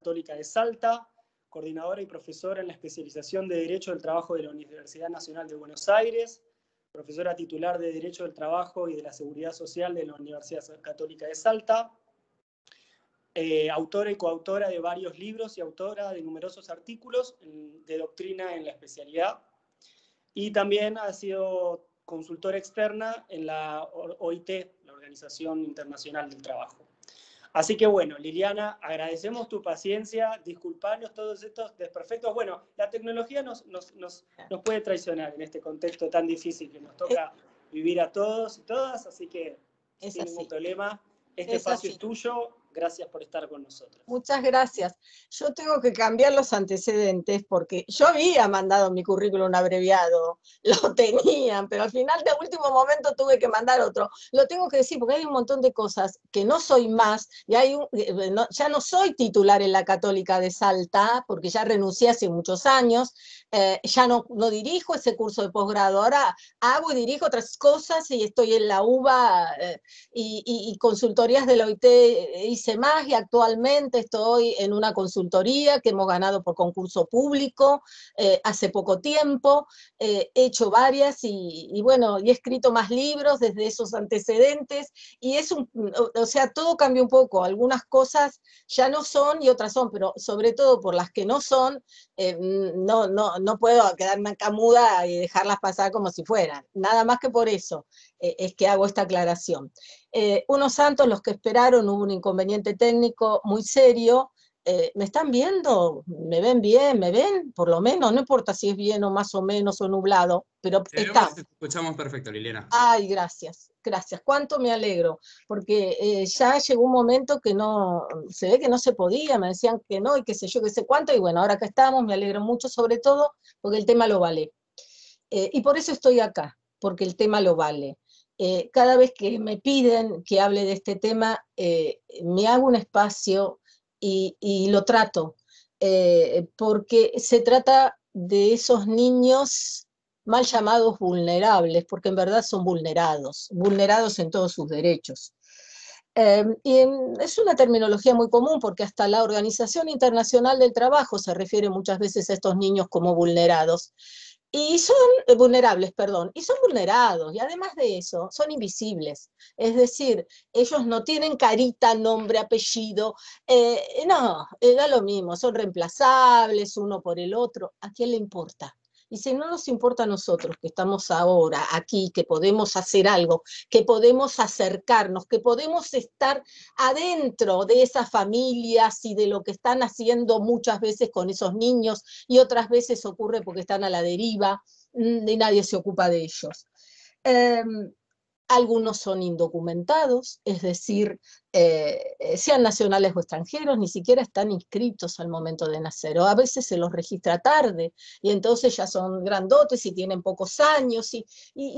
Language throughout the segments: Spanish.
Católica de Salta, coordinadora y profesora en la especialización de Derecho del Trabajo de la Universidad Nacional de Buenos Aires, profesora titular de Derecho del Trabajo y de la Seguridad Social de la Universidad Católica de Salta, eh, autora y coautora de varios libros y autora de numerosos artículos de doctrina en la especialidad. Y también ha sido consultora externa en la OIT, la Organización Internacional del Trabajo. Así que bueno, Liliana, agradecemos tu paciencia, disculpanos todos estos desperfectos. Bueno, la tecnología nos, nos, puede traicionar en este contexto tan difícil que nos toca vivir a todos y todas, así que es sin ningún problema. Este espacio es tuyo, Gracias por estar con nosotros. Muchas gracias. Yo tengo que cambiar los antecedentes porque yo había mandado mi currículum abreviado, lo tenían, pero al final de último momento tuve que mandar otro. Lo tengo que decir porque hay un montón de cosas que no soy más, y hay eh, eh, ya no soy titular en la Católica de Salta porque ya renuncié hace muchos años, eh, ya no, dirijo ese curso de posgrado, ahora hago y dirijo otras cosas y estoy en la UBA y, consultorías de la OIT hice más y actualmente estoy en una consultoría que hemos ganado por concurso público eh, hace poco tiempo, eh, he hecho varias y, bueno, y he escrito más libros desde esos antecedentes y es un, o sea, todo cambia un poco, algunas cosas ya no son y otras son, pero sobre todo por las que no son, eh, no, no, no puedo quedarme acá muda y dejarlas pasar como si fueran, nada más que por eso. Eh, es que hago esta aclaración. Eh, unos santos, los que esperaron, hubo un inconveniente técnico muy serio. Eh, ¿Me están viendo? ¿Me ven bien? ¿Me ven? Por lo menos, no importa si es bien o más o menos o nublado, pero estamos está. Te escuchamos perfecto, Liliana. Ay, gracias, gracias. Cuánto me alegro, porque ya llegó un momento que no, se ve que no se podía, me decían que no y qué sé yo, qué sé cuánto, y bueno, ahora que estamos, me alegro mucho sobre todo porque el tema lo vale. y por eso estoy acá, porque el tema lo vale. Eh, cada vez que me piden que hable de este tema, eh, me hago un espacio y, lo trato, eh, porque se trata de esos niños mal llamados vulnerables, porque en verdad son vulnerados, vulnerados en todos sus derechos. Em, y es una terminología muy común porque hasta la Organización Internacional del Trabajo se refiere muchas veces a estos niños como vulnerados y son eh, vulnerables, perdón, y son vulnerados, y además de eso, son invisibles. Es decir, ellos no tienen carita, nombre, apellido, eh, eh, no, da lo mismo, son reemplazables uno por el otro, ¿a quién le importa? Y si no nos importa a nosotros que estamos ahora aquí, que podemos hacer algo, que podemos acercarnos, que podemos estar adentro de esas familias y de lo que están haciendo muchas veces con esos niños y otras veces ocurre porque están a la deriva mm, y nadie se ocupa de ellos. Em, algunos son indocumentados, es decir, eh, eh, sean nacionales o extranjeros, ni siquiera están inscritos al momento de nacer, o a veces se los registra tarde, y entonces ya son grandotes y tienen pocos años, y,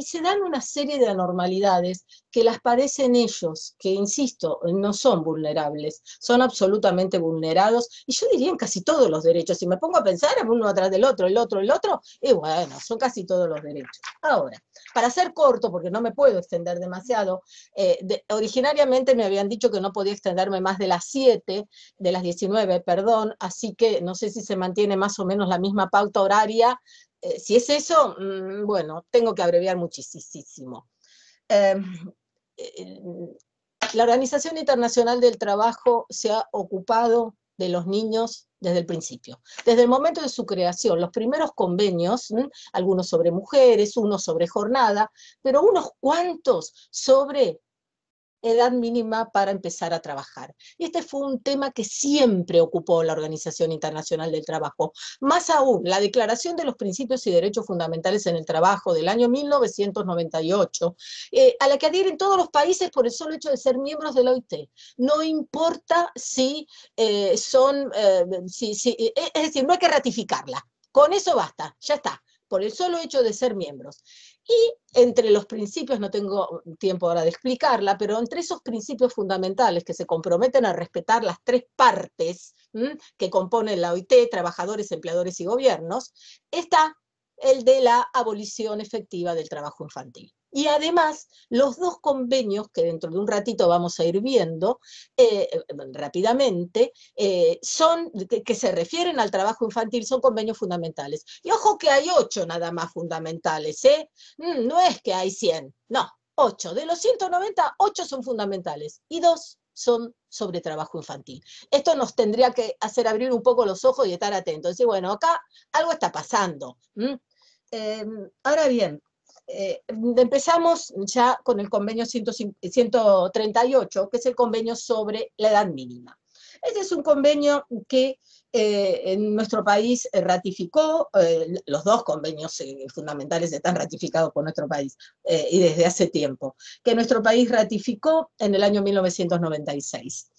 se dan una serie de anormalidades que las padecen ellos, que insisto, no son vulnerables, son absolutamente vulnerados, y yo diría en casi todos los derechos, si me pongo a pensar uno atrás del otro, el otro, el otro, y bueno, son casi todos los derechos. Ahora, para ser corto, porque no me puedo extender demasiado, eh, originariamente me habían dicho que no podía extenderme más de las 7, de las 19, perdón, así que no sé si se mantiene más o menos la misma pauta horaria. Eh, si es eso, mm, bueno, tengo que abreviar muchísimo. Em, eh, la Organización Internacional del Trabajo se ha ocupado de los niños desde el principio. Desde el momento de su creación, los primeros convenios, algunos sobre mujeres, unos sobre jornada, pero unos cuantos sobre edad mínima para empezar a trabajar. Y este fue un tema que siempre ocupó la Organización Internacional del Trabajo. Más aún, la Declaración de los Principios y Derechos Fundamentales en el Trabajo del año 1998, eh, a la que adhieren todos los países por el solo hecho de ser miembros de la OIT. No importa si eh, son, eh, es decir, no hay que ratificarla. Con eso basta, ya está por el solo hecho de ser miembros. Y entre los principios, no tengo tiempo ahora de explicarla, pero entre esos principios fundamentales que se comprometen a respetar las tres partes que componen la OIT, trabajadores, empleadores y gobiernos, está el de la abolición efectiva del trabajo infantil. Y además, los dos convenios, que dentro de un ratito vamos a ir viendo eh, rápidamente, eh, son, que, se refieren al trabajo infantil, son convenios fundamentales. Y ojo que hay ocho nada más fundamentales, ¿eh? Mm, no es que hay cien, no, ocho. De los 190, ocho son fundamentales y dos son sobre trabajo infantil. Esto nos tendría que hacer abrir un poco los ojos y estar atentos. y bueno, acá algo está pasando. Em, ahora bien, eh, empezamos ya con el convenio 138, que es el convenio sobre la edad mínima. Este es un convenio que eh, en nuestro país eh, ratificó, los dos convenios fundamentales están ratificados por nuestro país y desde hace tiempo, que nuestro país ratificó en el año 1996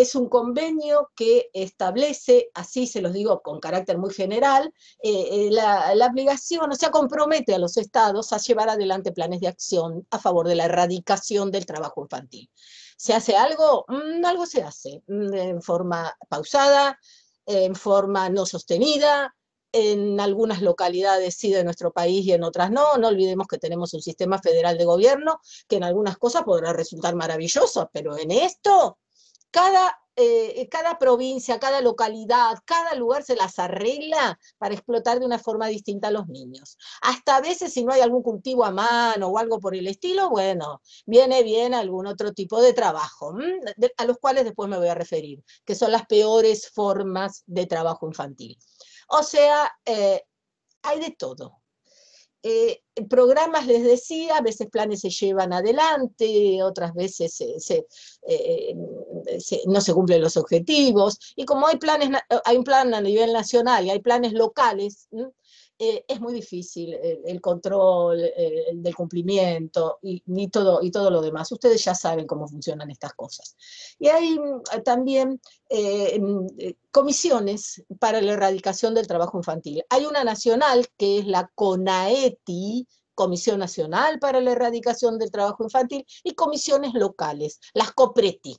es un convenio que establece, así se los digo con carácter muy general, eh, eh, la, obligación, o sea, compromete a los estados a llevar adelante planes de acción a favor de la erradicación del trabajo infantil. ¿Se hace algo? Mm, algo se hace, mm, en forma pausada, en forma no sostenida, en algunas localidades sí de nuestro país y en otras no. No olvidemos que tenemos un sistema federal de gobierno que en algunas cosas podrá resultar maravilloso, pero en esto eh, eh, cada, provincia, cada localidad, cada lugar se las arregla para explotar de una forma distinta a los niños. Hasta a veces si no hay algún cultivo a mano o algo por el estilo, bueno, viene bien algún otro tipo de trabajo, a los cuales después me voy a referir, que son las peores formas de trabajo infantil. O sea, eh, hay de todo, eh, programas, les decía, a veces planes se llevan adelante, otras veces eh, no se cumplen los objetivos, y como hay planes, eh, hay un plan a nivel nacional y hay planes locales, eh, es muy difícil el, control del cumplimiento y, todo, y todo lo demás. Ustedes ya saben cómo funcionan estas cosas. Y hay mm, también eh, mm, eh, comisiones para la erradicación del trabajo infantil. Hay una nacional que es la CONAETI, Comisión Nacional para la Erradicación del Trabajo Infantil, y comisiones locales, las COPRETI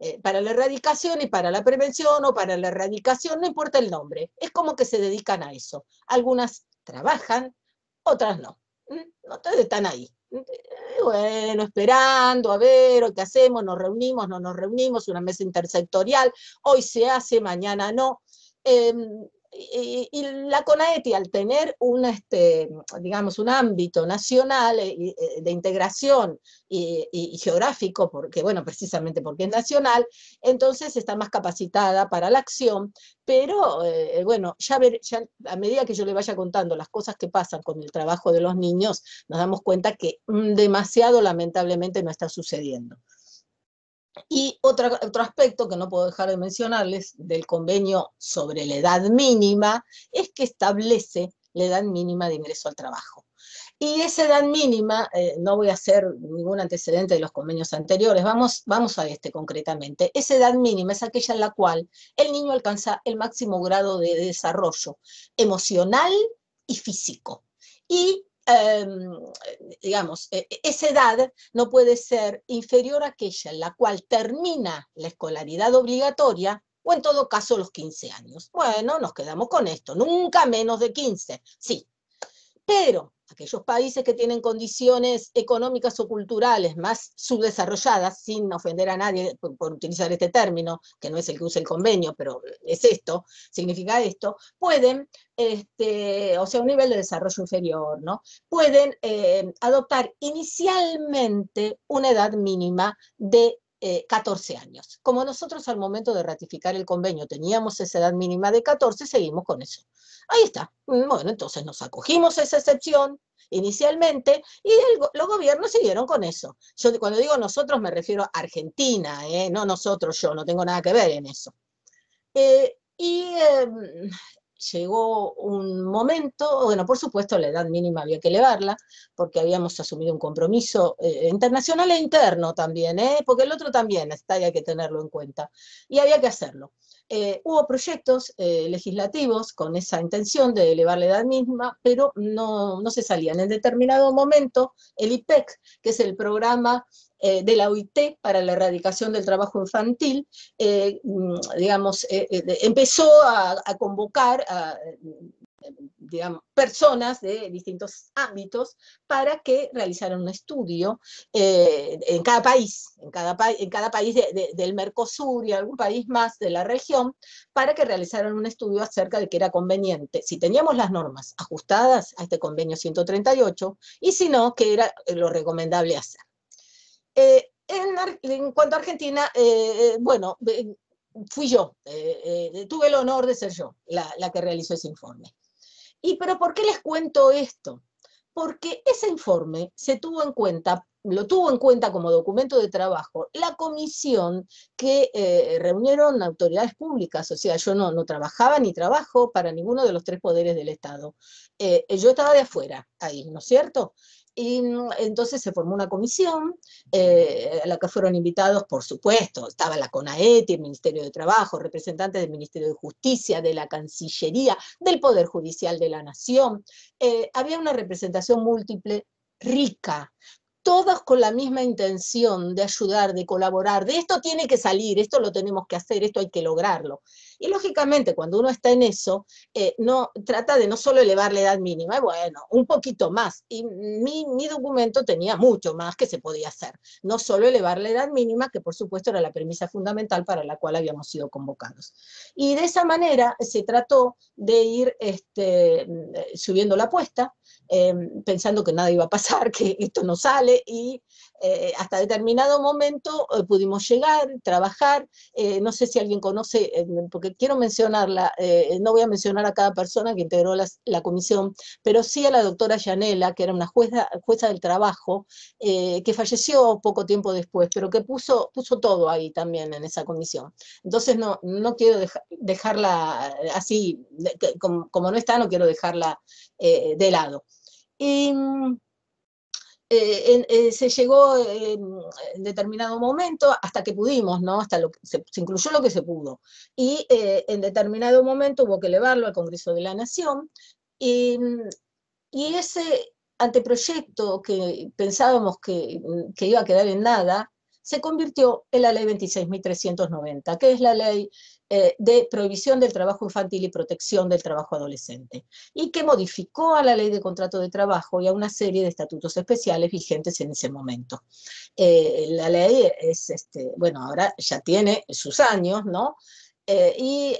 eh, para la erradicación y para la prevención o para la erradicación, no importa el nombre, es como que se dedican a eso. Algunas trabajan, otras no, ¿Mm? otras están ahí. ¿Mm? Eh, bueno, esperando, a ver, ¿qué hacemos? Nos reunimos, no nos reunimos, una mesa intersectorial, hoy se hace, mañana no. Em, y, la CONAETI, al tener un, este, digamos, un ámbito nacional eh, eh, de integración y, geográfico, porque, bueno, precisamente porque es nacional, entonces está más capacitada para la acción, pero, eh, bueno, ya a medida que yo le vaya contando las cosas que pasan con el trabajo de los niños, nos damos cuenta que mm, demasiado lamentablemente no está sucediendo. Y otro, otro aspecto que no puedo dejar de mencionarles del convenio sobre la edad mínima es que establece la edad mínima de ingreso al trabajo. Y esa edad mínima, eh, no voy a hacer ningún antecedente de los convenios anteriores, vamos, vamos a este concretamente. Esa edad mínima es aquella en la cual el niño alcanza el máximo grado de desarrollo emocional y físico. Y Em, digamos, e, e, esa edad no puede ser inferior a aquella en la cual termina la escolaridad obligatoria o en todo caso los 15 años. Bueno, nos quedamos con esto, nunca menos de 15, sí. Pero aquellos países que tienen condiciones económicas o culturales más subdesarrolladas, sin ofender a nadie por, utilizar este término, que no es el que usa el convenio, pero es esto, significa esto, pueden, este, o sea, un nivel de desarrollo inferior, ¿no? Pueden eh, adoptar inicialmente una edad mínima de 14 eh, años. Como nosotros al momento de ratificar el convenio teníamos esa edad mínima de 14, seguimos con eso. Ahí está. Mm, bueno, entonces nos acogimos a esa excepción inicialmente y los gobiernos siguieron con eso. Yo cuando digo nosotros me refiero a Argentina, eh, no nosotros, yo no tengo nada que ver en eso. Eh, y em, llegó un momento, bueno, por supuesto la edad mínima había que elevarla, porque habíamos asumido un compromiso eh, internacional e interno también, ¿eh? porque el otro también está que tenerlo en cuenta, y había que hacerlo. Eh, hubo proyectos eh, legislativos con esa intención de elevar la edad misma, pero no, se salían. En determinado momento, el IPEC, que es el programa eh, de la OIT para la erradicación del trabajo infantil, mm, digamos, empezó a, a convocar a digamos, personas de distintos ámbitos para que realizaran un estudio eh, en cada país, en cada, en cada país del Mercosur y algún país más de la región, para que realizaran un estudio acerca de que era conveniente, si teníamos las normas ajustadas a este convenio 138, y si no, qué era lo recomendable hacer. Eh, en, cuanto a Argentina, eh, bueno, fui yo, tuve el honor de ser yo la, que realizó ese informe. ¿Y pero por qué les cuento esto? Porque ese informe se tuvo en cuenta lo tuvo en cuenta como documento de trabajo la comisión que eh, reunieron autoridades públicas, o sea, yo no, no trabajaba ni trabajo para ninguno de los tres poderes del Estado. Eh, yo estaba de afuera ahí, ¿no es cierto? Y mm, entonces se formó una comisión eh, a la que fueron invitados, por supuesto, estaba la CONAETI, el Ministerio de Trabajo, representantes del Ministerio de Justicia, de la Cancillería, del Poder Judicial de la Nación. Eh, había una representación múltiple rica, todas con la misma intención de ayudar, de colaborar, de esto tiene que salir, esto lo tenemos que hacer, esto hay que lograrlo. Y lógicamente, cuando uno está en eso, eh, no, trata de no solo elevar la edad mínima, bueno, un poquito más. Y mi, documento tenía mucho más que se podía hacer. No solo elevar la edad mínima, que por supuesto era la premisa fundamental para la cual habíamos sido convocados. Y de esa manera se trató de ir este, subiendo la apuesta, em, pensando que nada iba a pasar, que esto no sale, y eh, hasta determinado momento eh, pudimos llegar, trabajar, eh, no sé si alguien conoce, porque quiero mencionarla, no voy a mencionar a cada persona que integró la, comisión, pero sí a la doctora Yanela, que era una jueza, jueza del trabajo, que falleció poco tiempo después, pero que puso, puso todo ahí también en esa comisión. Entonces no, no quiero dejarla así, como, como, no está, no quiero dejarla de lado. Y, mm, eh, eh, se llegó eh, en determinado momento hasta que pudimos, ¿no? Hasta se, incluyó lo que se pudo. Y en determinado momento hubo que elevarlo al Congreso de la Nación. Y, ese anteproyecto que pensábamos que iba a quedar en nada, se convirtió en la ley 26.390, que es la ley eh, de prohibición del trabajo infantil y protección del trabajo adolescente, y que modificó a la ley de contrato de trabajo y a una serie de estatutos especiales vigentes en ese momento. Eh, la ley es, este, bueno, ahora ya tiene sus años, ¿no? Eh, y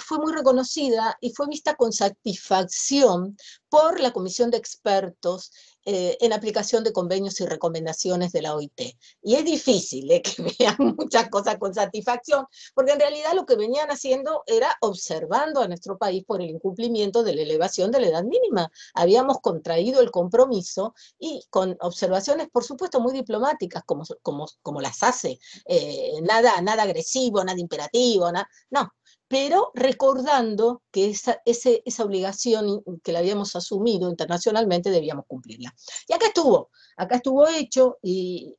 fue muy reconocida y fue vista con satisfacción por la Comisión de Expertos eh, en aplicación de convenios y recomendaciones de la OIT. Y es difícil eh, que vean muchas cosas con satisfacción, porque en realidad lo que venían haciendo era observando a nuestro país por el incumplimiento de la elevación de la edad mínima. Habíamos contraído el compromiso y con observaciones, por supuesto, muy diplomáticas, como, como, como las hace. Eh, nada, nada agresivo, nada imperativo, nada, no, pero recordando que esa, esa obligación que la habíamos asumido internacionalmente debíamos cumplirla. Y acá estuvo, acá estuvo hecho y,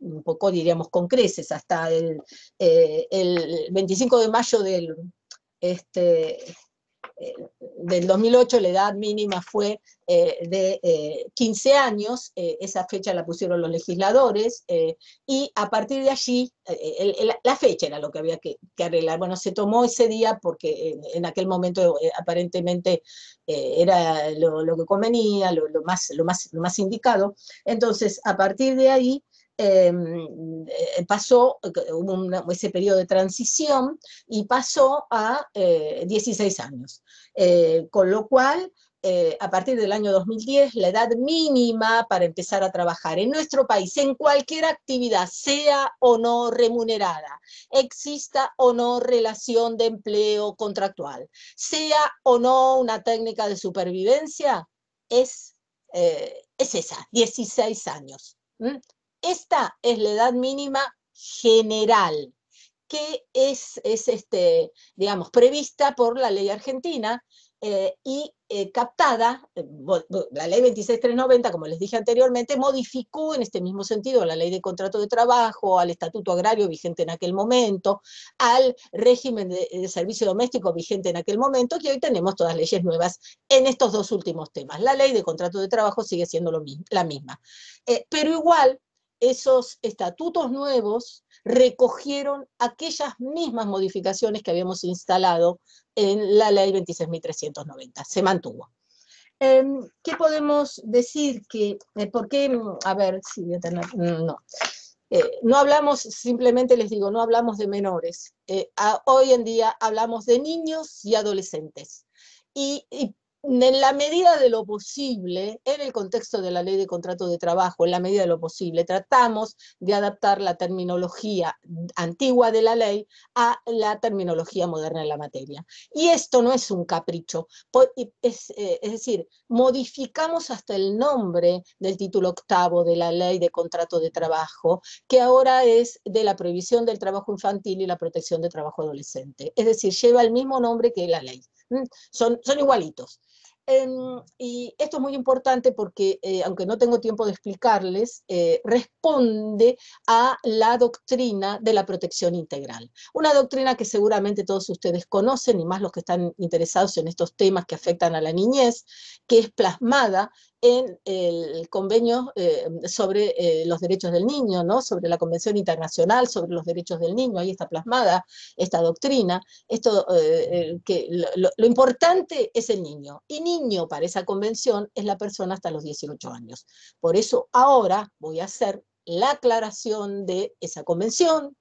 un poco diríamos con creces, hasta el, eh, el 25 de mayo del, este, eh, del 2008 la edad mínima fue eh, de 15 eh, años, esa fecha la pusieron los legisladores, y a partir de allí, la fecha era lo que había que, arreglar. Bueno, se tomó ese día porque en, aquel momento aparentemente era lo, que convenía, lo, más, lo más indicado. Entonces, a partir de ahí, Em, eh, pasó, eh, ese periodo de transición, y pasó a 16 eh, años. con lo cual, a partir del año 2010, la edad mínima para empezar a trabajar en nuestro país, en cualquier actividad, sea o no remunerada, exista o no relación de empleo contractual, sea o no una técnica de supervivencia, es, es esa, 16 años. Esta es la edad mínima general, que es, es este, digamos, prevista por la ley argentina eh, y eh, captada, eh, la ley 26390, como les dije anteriormente, modificó en este mismo sentido la ley de contrato de trabajo, al estatuto agrario vigente en aquel momento, al régimen de, servicio doméstico vigente en aquel momento, que hoy tenemos todas leyes nuevas en estos dos últimos temas. La ley de contrato de trabajo sigue siendo lo, la misma. pero igual, esos estatutos nuevos recogieron aquellas mismas modificaciones que habíamos instalado en la ley 26.390, se mantuvo. Em, ¿Qué podemos decir? Que, eh, ¿Por qué? Mm, a ver, si mm, no. Eh, no hablamos, simplemente les digo, no hablamos de menores. Eh, hoy en día hablamos de niños y adolescentes. y en la medida de lo posible, en el contexto de la ley de contrato de trabajo, en la medida de lo posible, tratamos de adaptar la terminología antigua de la ley a la terminología moderna en la materia. Y esto no es un capricho, eh, es, decir, modificamos hasta el nombre del título octavo de la ley de contrato de trabajo, que ahora es de la prohibición del trabajo infantil y la protección del trabajo adolescente. Es decir, lleva el mismo nombre que la ley. ¿Mm? Son, son igualitos. Em, y esto es muy importante porque, eh, aunque no tengo tiempo de explicarles, eh, responde a la doctrina de la protección integral. Una doctrina que seguramente todos ustedes conocen, y más los que están interesados en estos temas que afectan a la niñez, que es plasmada en el convenio eh, sobre eh, los derechos del niño, ¿no? sobre la Convención Internacional sobre los Derechos del Niño, ahí está plasmada esta doctrina. Esto, eh, que lo, lo, importante es el niño, y niño para esa convención es la persona hasta los 18 años. Por eso ahora voy a hacer la aclaración de esa convención,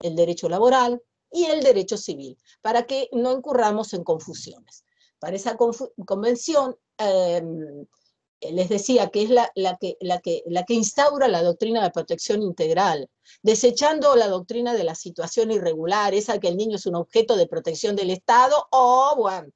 el derecho laboral y el derecho civil, para que no incurramos en confusiones. Para esa convención em, eh, les decía que es la, que, instaura la doctrina de protección integral, desechando la doctrina de la situación irregular, esa que el niño es un objeto de protección del Estado o, bueno,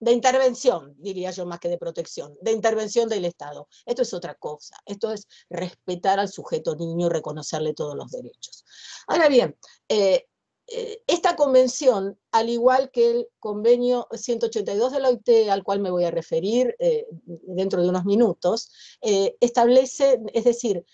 de intervención, diría yo más que de protección, de intervención del Estado. Esto es otra cosa, esto es respetar al sujeto niño y reconocerle todos los derechos. Ahora bien, eh, eh, esta convención, al igual que el convenio 182 de la OIT, al cual me voy a referir eh, dentro de unos minutos, eh, establece, es decir,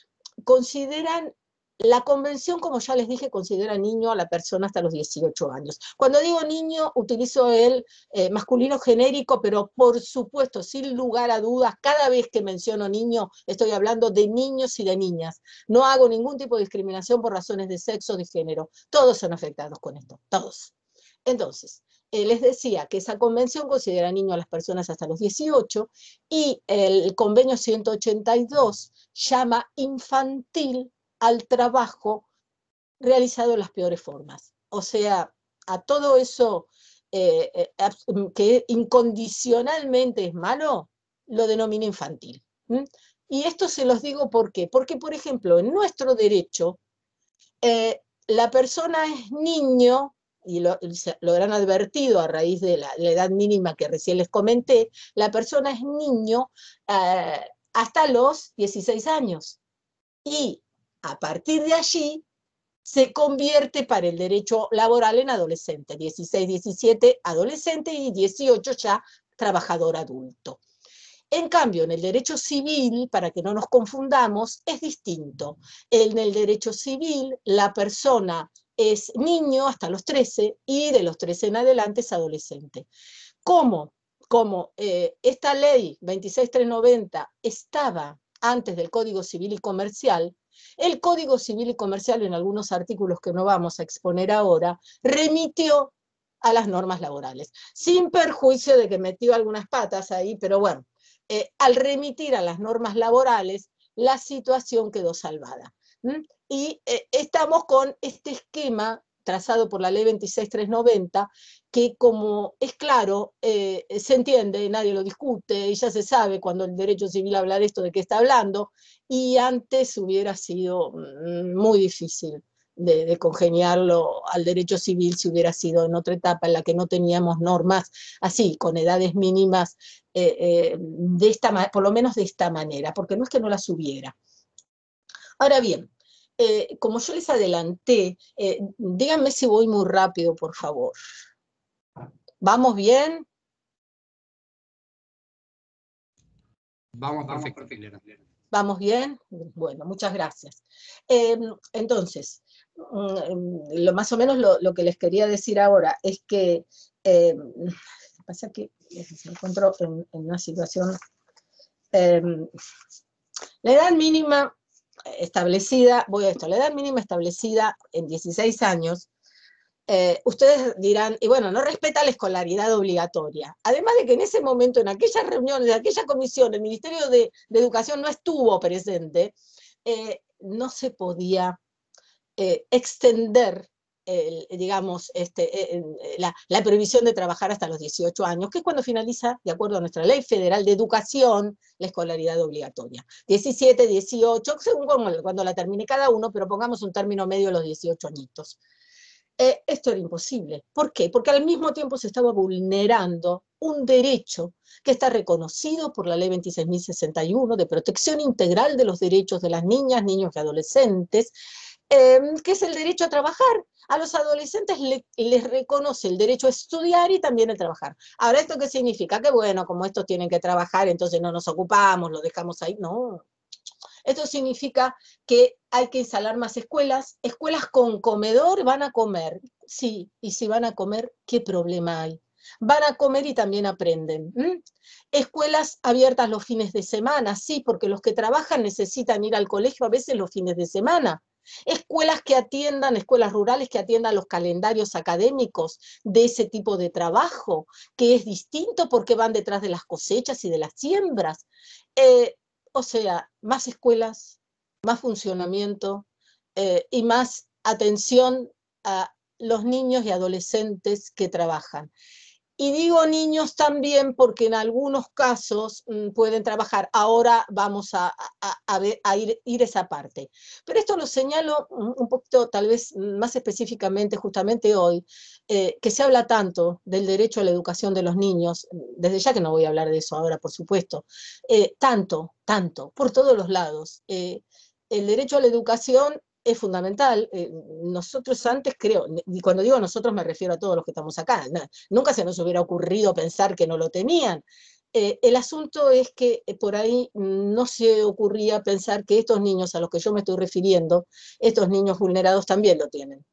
consideran la convención, como ya les dije, considera niño a la persona hasta los 18 años. Cuando digo niño, utilizo el eh, masculino genérico, pero por supuesto, sin lugar a dudas, cada vez que menciono niño, estoy hablando de niños y de niñas. No hago ningún tipo de discriminación por razones de sexo o de género. Todos son afectados con esto, todos. Entonces, eh, les decía que esa convención considera niño a las personas hasta los 18 y el convenio 182 llama infantil al trabajo realizado en las peores formas. O sea, a todo eso eh, eh, mm, que incondicionalmente es malo, lo denomina infantil. Y esto se los digo por qué. Porque, por ejemplo, en nuestro derecho, eh, la persona es niño, y lo, habrán advertido a raíz de la, edad mínima que recién les comenté, la persona es niño hasta los 16 años. Y a partir de allí, se convierte para el derecho laboral en adolescente, 16, 17 adolescente y 18 ya trabajador adulto. En cambio, en el derecho civil, para que no nos confundamos, es distinto. En el derecho civil, la persona es niño hasta los 13 y de los 13 en adelante es adolescente. Como eh, esta ley 26390 estaba antes del Código Civil y Comercial, el Código Civil y Comercial, en algunos artículos que no vamos a exponer ahora, remitió a las normas laborales, sin perjuicio de que metió algunas patas ahí, pero bueno, eh, al remitir a las normas laborales, la situación quedó salvada. Y eh, estamos con este esquema trazado por la ley 26390, que como es claro, eh, se entiende, nadie lo discute, y ya se sabe cuando el derecho civil habla de esto, de qué está hablando, y antes hubiera sido mm, muy difícil de, congeniarlo al derecho civil si hubiera sido en otra etapa en la que no teníamos normas así, con edades mínimas, eh, eh, de esta, por lo menos de esta manera, porque no es que no las hubiera. Ahora bien, eh, como yo les adelanté, díganme si voy muy rápido, por favor. ¿Vamos bien? Vamos perfecto, Vamos ¿Vamos bien? Bueno, muchas gracias. Em, entonces, mm, em, lo más o menos lo, que les quería decir ahora es que, em, pasa que me encuentro en, una situación, la edad mínima establecida, voy a esto, la edad mínima establecida en 16 años eh, ustedes dirán, y bueno, no respeta la escolaridad obligatoria. Además de que en ese momento, en aquella reunión, en aquella comisión, el Ministerio de, Educación no estuvo presente, eh, no se podía eh, extender, digamos, este, la, la, prohibición de trabajar hasta los 18 años, que es cuando finaliza, de acuerdo a nuestra Ley Federal de Educación, la escolaridad obligatoria. 17, 18, según cuando la termine cada uno, pero pongamos un término medio los 18 añitos. Eh, esto era imposible. ¿Por qué? Porque al mismo tiempo se estaba vulnerando un derecho que está reconocido por la ley 26.061 de protección integral de los derechos de las niñas, niños y adolescentes, em, que es el derecho a trabajar. A los adolescentes les reconoce el derecho a estudiar y también a trabajar. Ahora, ¿esto qué significa? Que bueno, como estos tienen que trabajar, entonces no nos ocupamos, lo dejamos ahí. No, esto significa que hay que instalar más escuelas. Escuelas con comedor van a comer. Sí, y si van a comer, ¿qué problema hay? Van a comer y también aprenden. Escuelas abiertas los fines de semana, sí, porque los que trabajan necesitan ir al colegio a veces los fines de semana. Escuelas que atiendan, escuelas rurales que atiendan los calendarios académicos de ese tipo de trabajo, que es distinto porque van detrás de las cosechas y de las siembras. Eh, o sea, más escuelas, más funcionamiento eh, y más atención a los niños y adolescentes que trabajan. Y digo niños también porque en algunos casos mm, pueden trabajar. Ahora vamos a, a, ir, esa parte. Pero esto lo señalo un poquito, tal vez mm, más específicamente, justamente hoy, eh, que se habla tanto del derecho a la educación de los niños, mm, desde ya que no voy a hablar de eso ahora, por supuesto, eh, tanto, tanto, por todos los lados. Eh, el derecho a la educación es fundamental. Eh, nosotros antes creo, y cuando digo nosotros me refiero a todos los que estamos acá, nunca se nos hubiera ocurrido pensar que no lo tenían. Eh, el asunto es que eh, por ahí no se ocurría pensar que estos niños a los que yo me estoy refiriendo, estos niños vulnerados también lo tienen.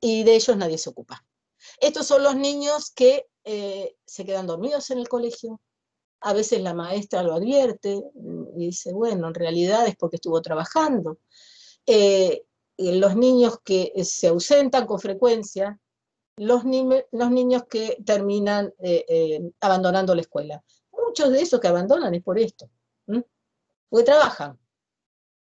Y de ellos nadie se ocupa. Estos son los niños que se quedan dormidos en el colegio. A veces la maestra lo advierte mm, y dice, bueno, en realidad es porque estuvo trabajando. Eh, los niños que eh, se ausentan con frecuencia, los, los niños que terminan eh, abandonando la escuela. Muchos de esos que abandonan es por esto, porque trabajan.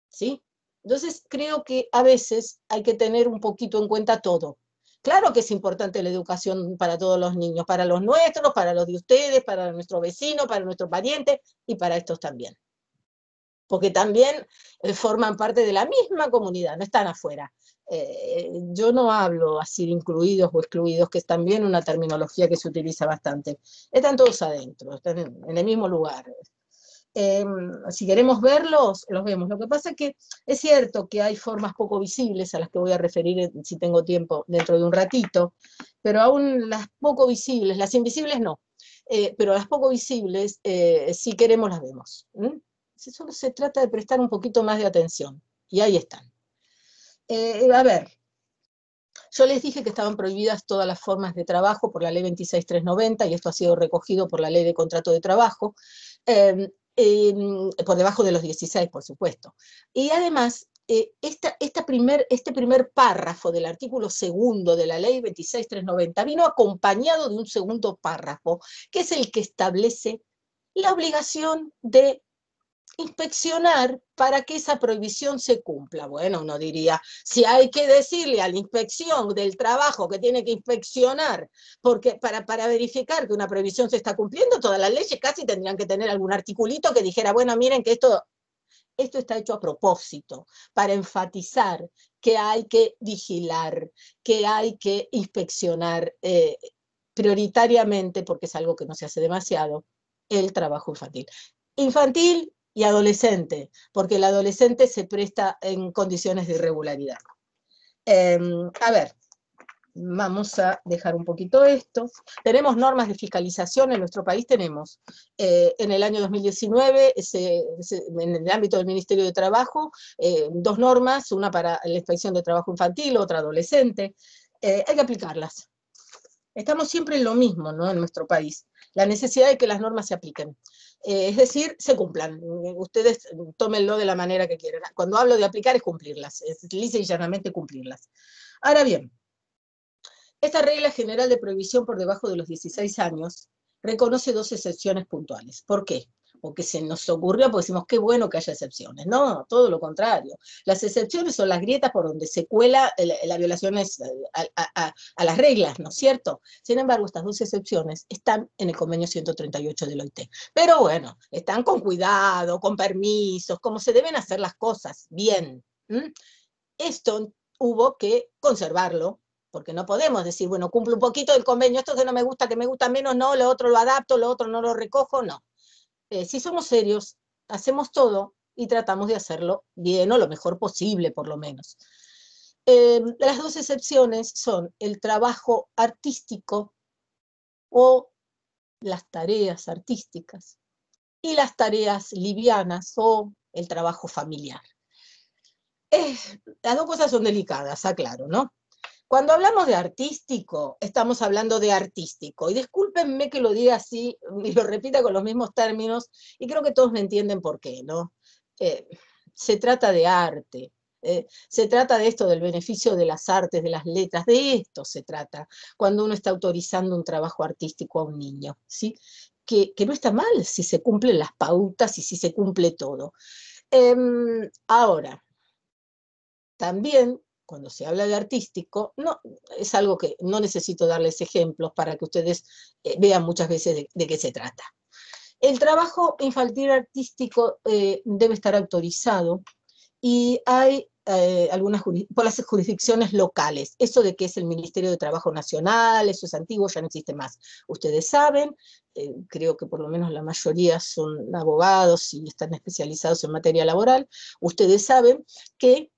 ¿sí? Entonces creo que a veces hay que tener un poquito en cuenta todo. Claro que es importante la educación para todos los niños, para los nuestros, para los de ustedes, para nuestro vecino, para nuestro pariente y para estos también porque también eh, forman parte de la misma comunidad, no están afuera. Eh, yo no hablo así de incluidos o excluidos, que es también una terminología que se utiliza bastante. Están todos adentro, están en, el mismo lugar. Eh, si queremos verlos, los vemos. Lo que pasa es que es cierto que hay formas poco visibles a las que voy a referir si tengo tiempo dentro de un ratito, pero aún las poco visibles, las invisibles no, pero las poco visibles, si queremos las vemos solo se trata de prestar un poquito más de atención. Y ahí están. Eh, a ver, yo les dije que estaban prohibidas todas las formas de trabajo por la ley 26390 y esto ha sido recogido por la ley de contrato de trabajo, em, em, por debajo de los 16, por supuesto. Y además, eh, esta, este primer párrafo del artículo segundo de la ley 26390 vino acompañado de un segundo párrafo, que es el que establece la obligación de inspeccionar para que esa prohibición se cumpla. Bueno, uno diría, si hay que decirle a la inspección del trabajo que tiene que inspeccionar porque para, para verificar que una prohibición se está cumpliendo, todas las leyes casi tendrían que tener algún articulito que dijera, bueno, miren que esto esto está hecho a propósito, para enfatizar que hay que vigilar, que hay que inspeccionar eh, prioritariamente, porque es algo que no se hace demasiado, el trabajo infantil. Infantil y adolescente, porque el adolescente se presta en condiciones de irregularidad. Em, a ver, vamos a dejar un poquito esto. Tenemos normas de fiscalización en nuestro país, tenemos. Eh, en el año 2019, en el ámbito del Ministerio de Trabajo, eh, dos normas, una para la inspección de trabajo infantil, otra adolescente. Eh, hay que aplicarlas. Estamos siempre en lo mismo ¿no? en nuestro país, la necesidad de que las normas se apliquen. Eh, es decir, se cumplan. Ustedes tómenlo de la manera que quieran. Cuando hablo de aplicar es cumplirlas, es lisa y llanamente cumplirlas. Ahora bien, esta regla general de prohibición por debajo de los 16 años reconoce dos excepciones puntuales. ¿Por qué? Porque se nos ocurrió porque decimos qué bueno que haya excepciones. No, todo lo contrario. Las excepciones son las grietas por donde se cuela eh, la, violación eh, a, las reglas, ¿no es cierto? Sin embargo, estas dos excepciones están en el convenio 138 del OIT. Pero bueno, están con cuidado, con permisos, como se deben hacer las cosas, bien. Esto hubo que conservarlo, porque no podemos decir, bueno, cumplo un poquito del convenio, esto que no me gusta, que me gusta menos, no, lo otro lo adapto, lo otro no lo recojo, no. Eh, si somos serios, hacemos todo y tratamos de hacerlo bien o lo mejor posible, por lo menos. Em, las dos excepciones son el trabajo artístico o las tareas artísticas y las tareas livianas o el trabajo familiar. Eh, las dos cosas son delicadas, aclaro, ¿no? Cuando hablamos de artístico, estamos hablando de artístico. Y discúlpenme que lo diga así y lo repita con los mismos términos, y creo que todos me entienden por qué, ¿no? Eh, se trata de arte, eh, se trata de esto, del beneficio de las artes, de las letras, de esto se trata cuando uno está autorizando un trabajo artístico a un niño, ¿sí? Que, no está mal si se cumplen las pautas y si se cumple todo. Em, ahora, también cuando se habla de artístico, no, es algo que no necesito darles ejemplos para que ustedes eh, vean muchas veces de, qué se trata. El trabajo infantil artístico eh, debe estar autorizado y hay eh, algunas por las jurisdicciones locales. Eso de que es el Ministerio de Trabajo Nacional, eso es antiguo, ya no existe más. Ustedes saben, creo que por lo menos la mayoría son abogados y están especializados en materia laboral, ustedes saben que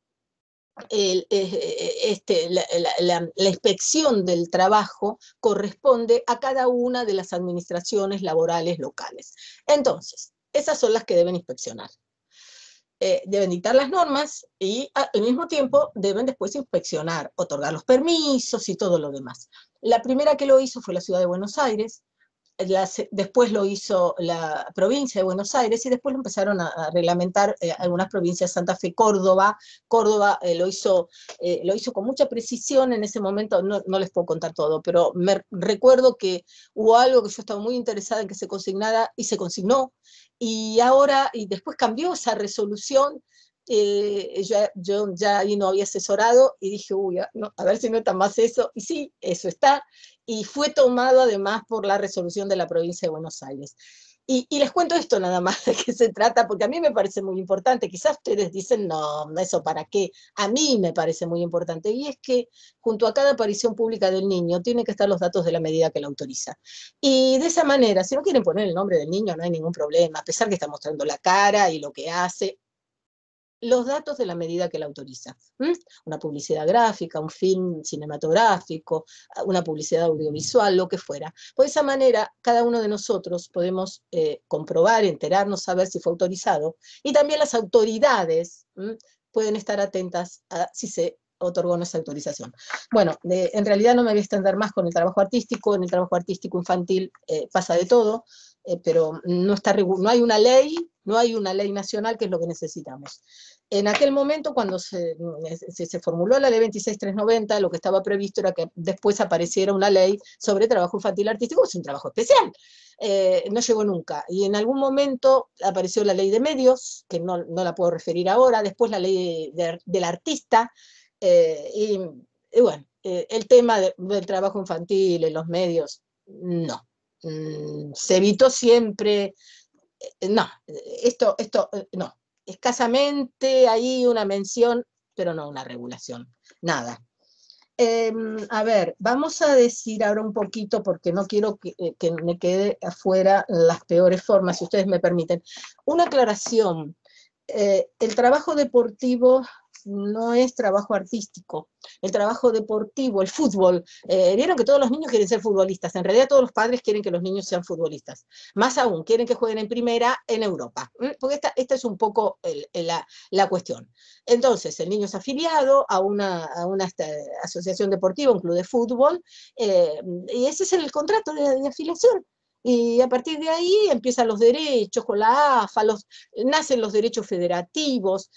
eh, eh, este, la, inspección del trabajo corresponde a cada una de las administraciones laborales locales. Entonces, esas son las que deben inspeccionar. Eh, deben dictar las normas y al mismo tiempo deben después inspeccionar, otorgar los permisos y todo lo demás. La primera que lo hizo fue la ciudad de Buenos Aires, después lo hizo la provincia de Buenos Aires y después lo empezaron a, reglamentar eh, algunas provincias, Santa Fe, Córdoba. Córdoba eh, lo, hizo, eh, lo hizo con mucha precisión en ese momento, no, les puedo contar todo, pero me recuerdo que hubo algo que yo estaba muy interesada en que se consignara y se consignó. Y ahora, y después cambió esa resolución, yo, ya ahí no había asesorado y dije, uy, ah, a ver si no está más eso. Y sí, eso está y fue tomado además por la resolución de la provincia de Buenos Aires. Y, les cuento esto nada más de qué se trata, porque a mí me parece muy importante. Quizás ustedes dicen, no, eso para qué. A mí me parece muy importante. Y es que junto a cada aparición pública del niño tienen que estar los datos de la medida que la autoriza. Y de esa manera, si no quieren poner el nombre del niño, no hay ningún problema, a pesar que está mostrando la cara y lo que hace, los datos de la medida que la autoriza. Una publicidad gráfica, un film cinematográfico, ah, una publicidad audiovisual, lo que fuera. Por esa manera, cada uno de nosotros podemos eh, comprobar, enterarnos, saber si fue autorizado. Y también las autoridades pueden estar atentas a si se otorgó nuestra autorización. Bueno, en realidad no me voy a extender más con el trabajo artístico, en el trabajo artístico infantil eh, pasa de todo, eh, pero no, está, no hay una ley no hay una ley nacional, que es lo que necesitamos. En aquel momento, cuando se, formuló la ley 26390, lo que estaba previsto era que después apareciera una ley sobre trabajo infantil artístico, es un trabajo especial. Eh, no llegó nunca. Y en algún momento apareció la ley de medios, que no, la puedo referir ahora, después la ley del artista, eh, y, bueno, eh, el tema del trabajo infantil en los medios, no. Mm, se evitó siempre eh, no, esto, esto, eh, no, escasamente hay una mención, pero no una regulación, nada. Em, a ver, vamos a decir ahora un poquito, porque no quiero eh, que, me quede afuera las peores formas, si ustedes me permiten. Una aclaración, el trabajo deportivo no es trabajo artístico. El trabajo deportivo, el fútbol. Eh, vieron que todos los niños quieren ser futbolistas. En realidad todos los padres quieren que los niños sean futbolistas. Más aún, quieren que jueguen en primera en Europa. Porque esta, es un poco la, cuestión. Entonces, el niño es afiliado a una, a una este, asociación deportiva, un club de fútbol, eh, y ese es el contrato de, afiliación. Y a partir de ahí empiezan los derechos con la AFA, nacen los derechos federativos,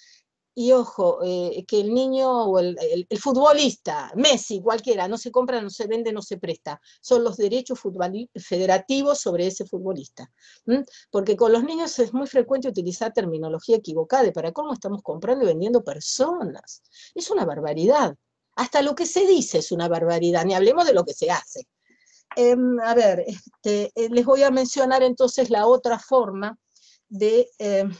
y ojo, eh, que el niño o el, futbolista, Messi, cualquiera, no se compra, no se vende, no se presta. Son los derechos federativos sobre ese futbolista. Porque con los niños es muy frecuente utilizar terminología equivocada. para cómo estamos comprando y vendiendo personas? Es una barbaridad. Hasta lo que se dice es una barbaridad, ni hablemos de lo que se hace. Em, a ver, este, eh, les voy a mencionar entonces la otra forma de... Em,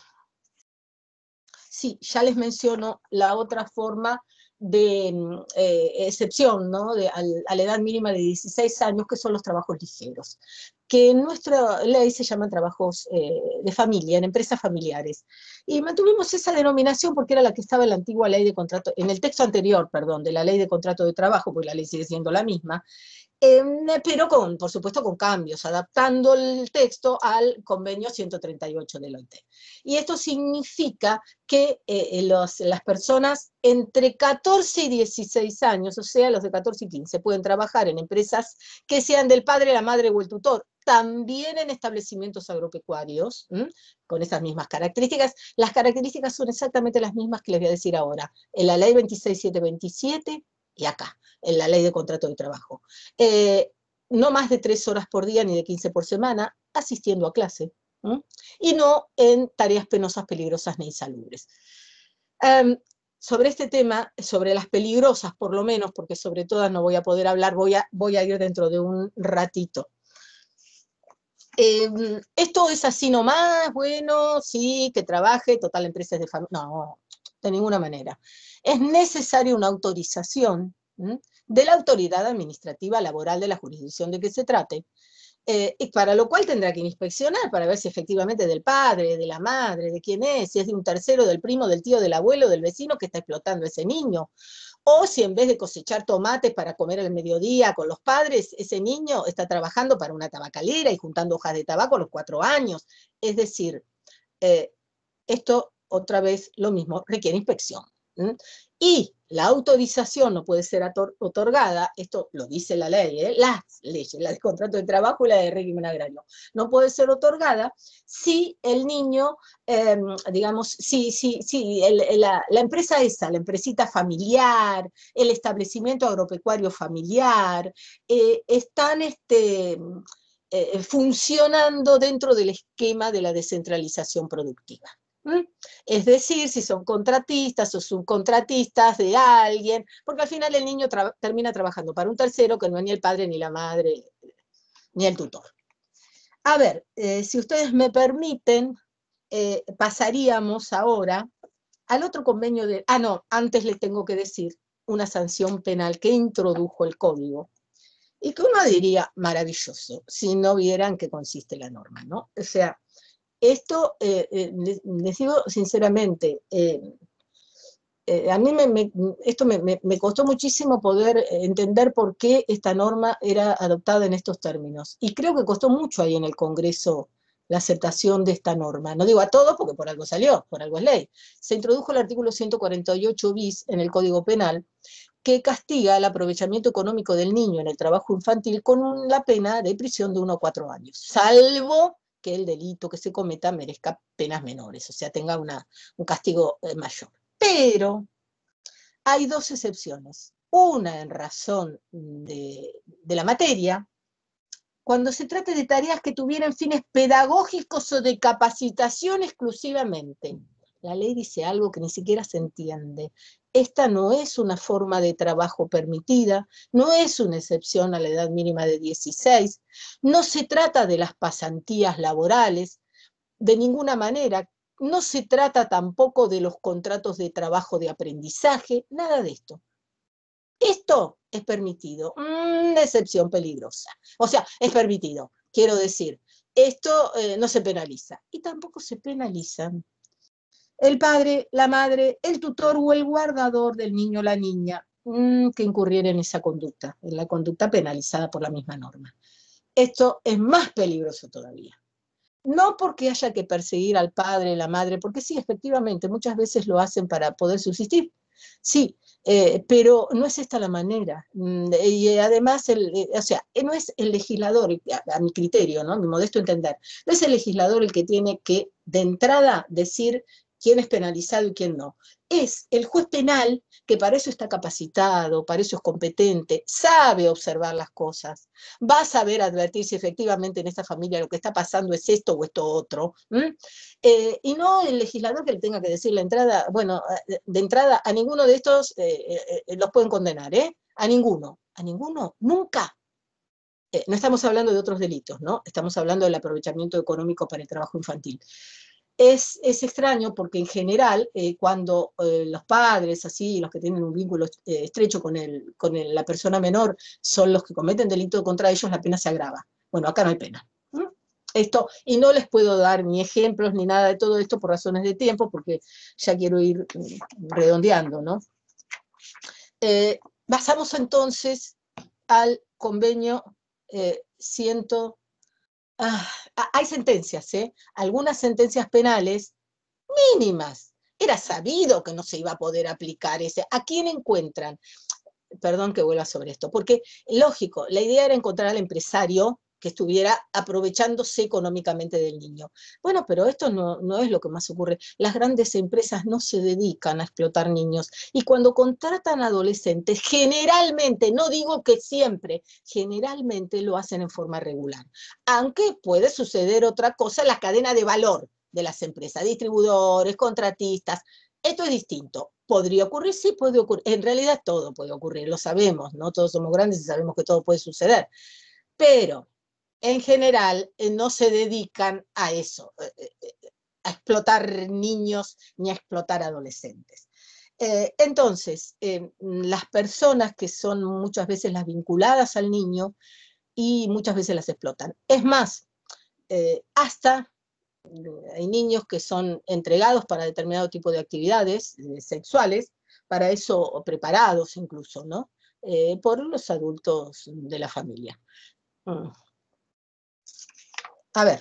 sí, ya les menciono la otra forma de mm, eh, excepción a la edad mínima de 16 años, que son los trabajos ligeros, que en nuestra ley se llaman trabajos eh, de familia, en empresas familiares. Y mantuvimos esa denominación porque era la que estaba en la antigua ley de contrato, en el texto anterior, perdón, de la ley de contrato de trabajo, porque la ley sigue siendo la misma, em, pero con, por supuesto con cambios, adaptando el texto al convenio 138 del OIT. Y esto significa que eh, eh, las personas entre 14 y 16 años, o sea, los de 14 y 15, pueden trabajar en empresas que sean del padre, la madre o el tutor, también en establecimientos agropecuarios, con esas mismas características. Las características son exactamente las mismas que les voy a decir ahora, en la ley 26727 y acá, en la ley de contrato de trabajo. Eh, no más de tres horas por día ni de 15 por semana asistiendo a clase, y no en tareas penosas, peligrosas ni insalubres. Em, sobre este tema, sobre las peligrosas por lo menos, porque sobre todas no voy a poder hablar, voy a, voy a ir dentro de un ratito. Em, esto es así nomás, bueno, sí, que trabaje, total empresas de familia, no, de ninguna manera. Es necesaria una autorización de la autoridad administrativa laboral de la jurisdicción de que se trate, eh, y para lo cual tendrá que inspeccionar para ver si efectivamente del padre, de la madre, de quién es, si es de un tercero, del primo, del tío, del abuelo, del vecino que está explotando ese niño, o si en vez de cosechar tomates para comer al mediodía con los padres, ese niño está trabajando para una tabacalera y juntando hojas de tabaco a los cuatro años. Es decir, eh, esto otra vez lo mismo requiere inspección. Y la autorización no puede ser otorgada, esto lo dice la ley, ¿eh? las leyes, la de contrato de trabajo y la de régimen agrario, no puede ser otorgada si el niño, em, digamos, si, si, si la, empresa esa, la empresita familiar, el establecimiento agropecuario familiar, eh, están este, eh, funcionando dentro del esquema de la descentralización productiva. ¿Mm? Es decir, si son contratistas o subcontratistas de alguien, porque al final el niño termina trabajando para un tercero que no es ni el padre, ni la madre, ni el tutor. A ver, eh, si ustedes me permiten, eh, pasaríamos ahora al otro convenio de... Ah, no, antes les tengo que decir una sanción penal que introdujo el código. Y que uno diría, maravilloso, si no vieran qué consiste la norma, ¿no? O sea, esto, eh, eh, les digo sinceramente, eh, a mí me, esto me, costó muchísimo poder entender por qué esta norma era adoptada en estos términos. Y creo que costó mucho ahí en el Congreso la aceptación de esta norma. No digo a todos porque por algo salió, por algo es ley. Se introdujo el artículo 148 bis en el Código Penal que castiga el aprovechamiento económico del niño en el trabajo infantil con la pena de prisión de uno a cuatro años, salvo que el delito que se cometa merezca penas menores, o sea, tenga una, un castigo eh, mayor. Pero hay dos excepciones. Una en razón de, de la materia, cuando se trate de tareas que tuvieran fines pedagógicos o de capacitación exclusivamente. La ley dice algo que ni siquiera se entiende esta no es una forma de trabajo permitida, no es una excepción a la edad mínima de 16, no se trata de las pasantías laborales, de ninguna manera, no se trata tampoco de los contratos de trabajo de aprendizaje, nada de esto. Esto es permitido, una excepción peligrosa. O sea, es permitido, quiero decir, esto eh, no se penaliza. Y tampoco se penalizan el padre, la madre, el tutor o el guardador del niño o la niña mm, que incurriera en esa conducta, en la conducta penalizada por la misma norma. Esto es más peligroso todavía. No porque haya que perseguir al padre, la madre, porque sí, efectivamente, muchas veces lo hacen para poder subsistir. Sí, eh, pero no es esta la manera. Mm, y eh, además, eh, o sea, no es el legislador, a, mi criterio, ¿no? mi modesto entender, no es el legislador el que tiene que de entrada decir quién es penalizado y quién no. Es el juez penal que para eso está capacitado, para eso es competente, sabe observar las cosas, va a saber advertir si efectivamente en esta familia lo que está pasando es esto o esto otro, eh, y no el legislador que le tenga que decir la entrada, bueno, eh, de entrada a ninguno de estos eh, los pueden condenar, ¿eh? A ninguno, a ninguno, nunca. no estamos hablando de otros delitos, ¿no? Estamos hablando del aprovechamiento económico para el trabajo infantil es, extraño porque en general eh, cuando eh, los padres, así, los que tienen un vínculo eh, estrecho con, con la persona menor, son los que cometen delito contra ellos, la pena se agrava. Bueno, acá no hay pena. Esto, y no les puedo dar ni ejemplos ni nada de todo esto por razones de tiempo, porque ya quiero ir mm, redondeando, ¿no? pasamos entonces al convenio eh, ciento, ah, hay sentencias, ¿eh? algunas sentencias penales mínimas. Era sabido que no se iba a poder aplicar ese. ¿A quién encuentran? Perdón que vuelva sobre esto, porque lógico, la idea era encontrar al empresario que estuviera aprovechándose económicamente del niño. Bueno, pero esto no, es lo que más ocurre. Las grandes empresas no se dedican a explotar niños y cuando contratan adolescentes, generalmente, no digo que siempre, generalmente lo hacen en forma regular. Aunque puede suceder otra cosa la cadena de valor de las empresas, distribuidores, contratistas. Esto es distinto. ¿Podría ocurrir? Sí, puede ocurrir. En realidad todo puede ocurrir, lo sabemos, ¿no? Todos somos grandes y sabemos que todo puede suceder. Pero en general eh, no se dedican a eso, eh, eh, a explotar niños ni a explotar adolescentes. entonces, em, las personas que son muchas veces las vinculadas al niño y muchas veces las explotan. Es más, hasta mm, hay niños que son entregados para determinado tipo de actividades sexuales, para eso preparados incluso, ¿no? por los adultos de la familia. Mm a ver,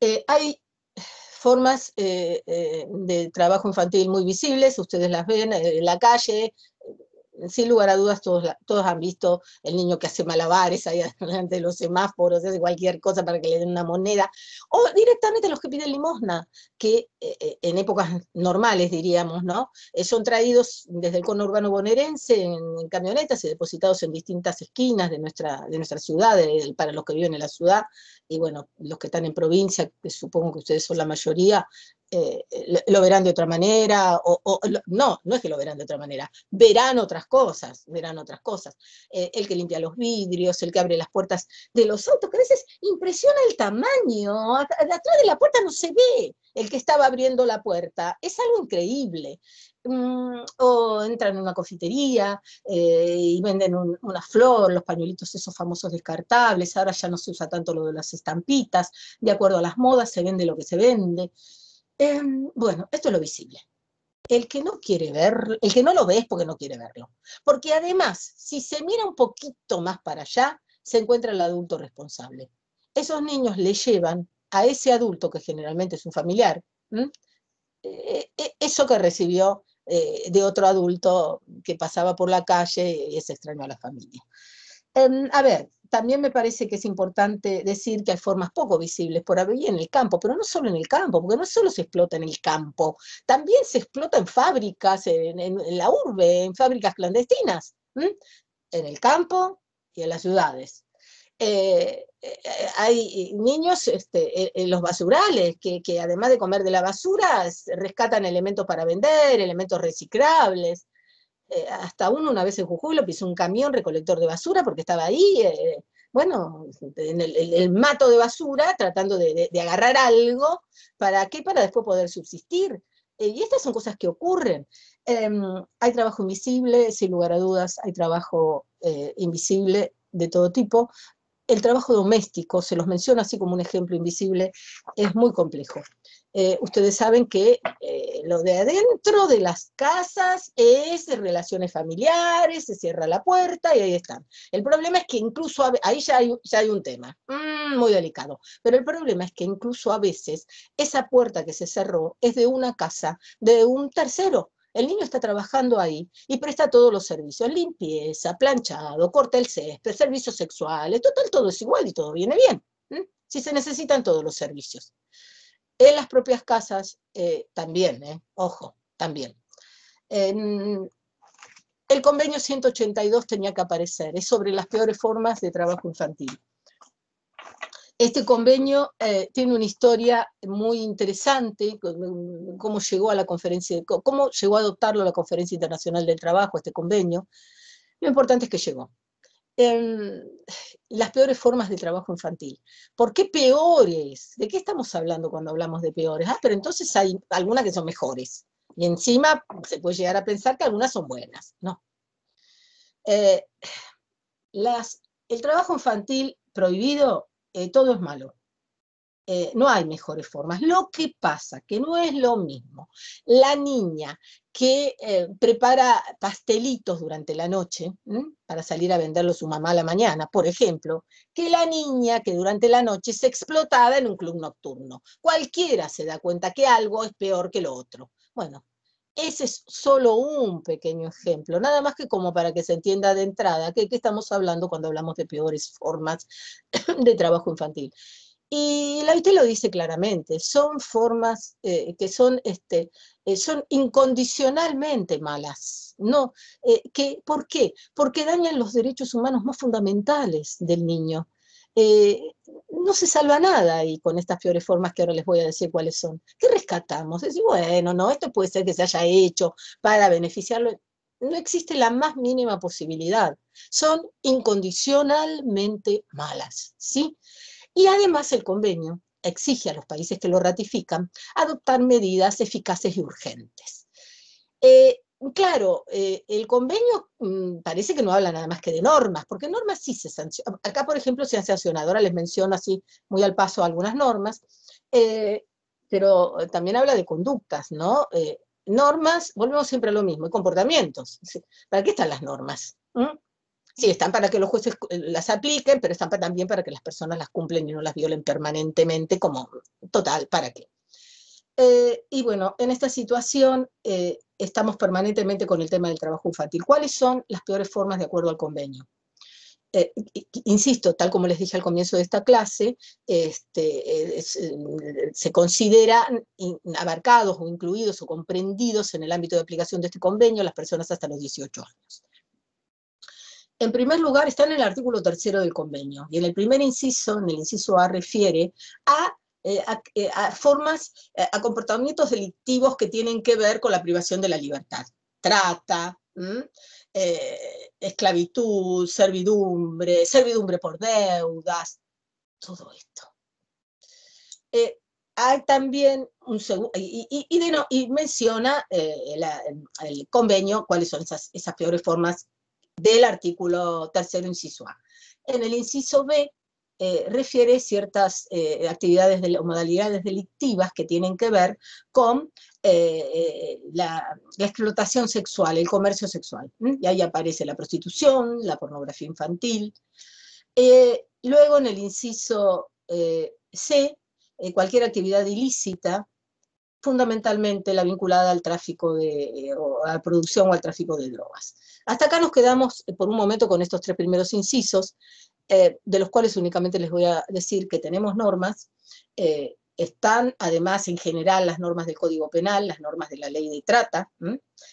eh, hay formas eh, eh, de trabajo infantil muy visibles, ustedes las ven en la calle, sin lugar a dudas todos, todos han visto el niño que hace malabares ahí delante de los semáforos, hace cualquier cosa para que le den una moneda, o directamente los que piden limosna, que eh, eh, en épocas normales diríamos, ¿no? Eh, son traídos desde el conurbano bonaerense en, camionetas y depositados en distintas esquinas de nuestra, de nuestra ciudad, para los que viven en la ciudad, y bueno, los que están en provincia, que supongo que ustedes son la mayoría, eh, lo verán de otra manera, o, no, no es que lo verán de otra manera, verán otras cosas, verán otras cosas. Eh, el que limpia los vidrios, el que abre las puertas de los autos, que a veces impresiona el tamaño, atrás de la puerta no se ve el que estaba abriendo la puerta, es algo increíble. Mm, o entran en una cofitería eh, y venden una flor, los pañuelitos esos famosos descartables, ahora ya no se usa tanto lo de las estampitas, de acuerdo a las modas se vende lo que se vende. Em, bueno, esto es lo visible. El que no quiere ver, el que no lo ve es porque no quiere verlo. Porque además, si se mira un poquito más para allá, se encuentra el adulto responsable. Esos niños le llevan a ese adulto, que generalmente es un familiar, eh, eh, eh, eso que recibió de otro adulto que pasaba por la calle y es extraño a la familia. Em, a ver, también me parece que es importante decir que hay formas poco visibles por ahí en el campo, pero no solo en el campo, porque no solo se explota en el campo, también se explota en fábricas, en, la urbe, en fábricas clandestinas, en el campo y en las ciudades. Eh, eh, hay niños este, en los basurales que, que además de comer de la basura rescatan elementos para vender, elementos reciclables. Eh, hasta uno una vez en Jujuy lo pisó un camión recolector de basura porque estaba ahí, eh, bueno, en el, mato de basura, tratando de, agarrar algo, ¿para qué? Para después poder subsistir. Eh, y estas son cosas que ocurren. Em, hay trabajo invisible, sin lugar a dudas, hay trabajo invisible de todo tipo. El trabajo doméstico, se los menciono así como un ejemplo invisible, es muy complejo. Eh, ustedes saben que eh, lo de adentro de las casas es relaciones familiares, se cierra la puerta y ahí están. El problema es que incluso, ahí ya hay, un tema, mm, muy delicado, pero el problema es que incluso a veces esa puerta que se cerró es de una casa, de un tercero, el niño está trabajando ahí y presta todos los servicios, limpieza, planchado, corta el césped, servicios sexuales, total, todo es igual y todo viene bien, si se necesitan todos los servicios en las propias casas eh, también, eh, ojo, también. el convenio 182 tenía que aparecer, es sobre las peores formas de trabajo infantil. Este convenio eh, tiene una historia muy interesante, mm, cómo llegó a la conferencia, cómo llegó a adoptarlo la Conferencia Internacional del Trabajo, este convenio. Lo importante es que llegó las peores formas de trabajo infantil. ¿Por qué peores? ¿De qué estamos hablando cuando hablamos de peores? Ah, pero entonces hay algunas que son mejores. Y encima se puede llegar a pensar que algunas son buenas. No. Eh, las, el trabajo infantil prohibido, eh, todo es malo. Eh, no hay mejores formas. Lo que pasa, que no es lo mismo, la niña que eh, prepara pastelitos durante la noche para salir a venderlo su mamá a la mañana, por ejemplo, que la niña que durante la noche es explotada en un club nocturno. Cualquiera se da cuenta que algo es peor que lo otro. Bueno, ese es solo un pequeño ejemplo, nada más que como para que se entienda de entrada qué que estamos hablando cuando hablamos de peores formas de trabajo infantil. Y la IT lo dice claramente, son formas eh, que son, este, eh, son incondicionalmente malas. No, eh, ¿Por qué? Porque dañan los derechos humanos más fundamentales del niño. no se salva nada ahí con estas peores formas que ahora les voy a decir cuáles son. ¿Qué rescatamos? Decir, bueno, no, esto puede ser que se haya hecho para beneficiarlo. No existe la más mínima posibilidad. Son incondicionalmente malas, ¿sí? Y además el convenio exige a los países que lo ratifican adoptar medidas eficaces y urgentes. Eh, claro, eh, el convenio mm, parece que no habla nada más que de normas, porque normas sí se sancionan. Acá, por ejemplo, se han sancionado, ahora les menciono así muy al paso algunas normas, eh, pero también habla de conductas, ¿no? normas, volvemos siempre a lo mismo, y comportamientos. ¿Para qué están las normas? ¿Mm? Sí, están para que los jueces eh, las apliquen, pero están también para que las personas las cumplen y no las violen permanentemente, como total, ¿para qué? Eh, y bueno, en esta situación eh, estamos permanentemente con el tema del trabajo infantil. ¿Cuáles son las peores formas de acuerdo al convenio? insisto, tal como les dije al comienzo de esta clase, este, se consideran abarcados o incluidos o comprendidos en el ámbito de aplicación de este convenio las personas hasta los 18 años en primer lugar, está en el artículo tercero del convenio, y en el primer inciso, en el inciso A, refiere a eh, eh, formas, eh, a comportamientos delictivos que tienen que ver con la privación de la libertad. Trata, esclavitud, servidumbre, servidumbre por deudas, todo esto. hay también un y, y, menciona el convenio cuáles son esas, esas peores formas del artículo tercero inciso A. En el inciso B eh, refiere ciertas eh, actividades de, o modalidades delictivas que tienen que ver con eh, la, explotación sexual, el comercio sexual. Y ahí aparece la prostitución, la pornografía infantil. luego en el inciso C, cualquier actividad ilícita fundamentalmente la vinculada al tráfico de, eh, a la producción o al tráfico de drogas. Hasta acá nos quedamos eh, por un momento con estos tres primeros incisos, eh, de los cuales únicamente les voy a decir que tenemos normas, están además en general las normas del Código Penal, las normas de la ley de trata,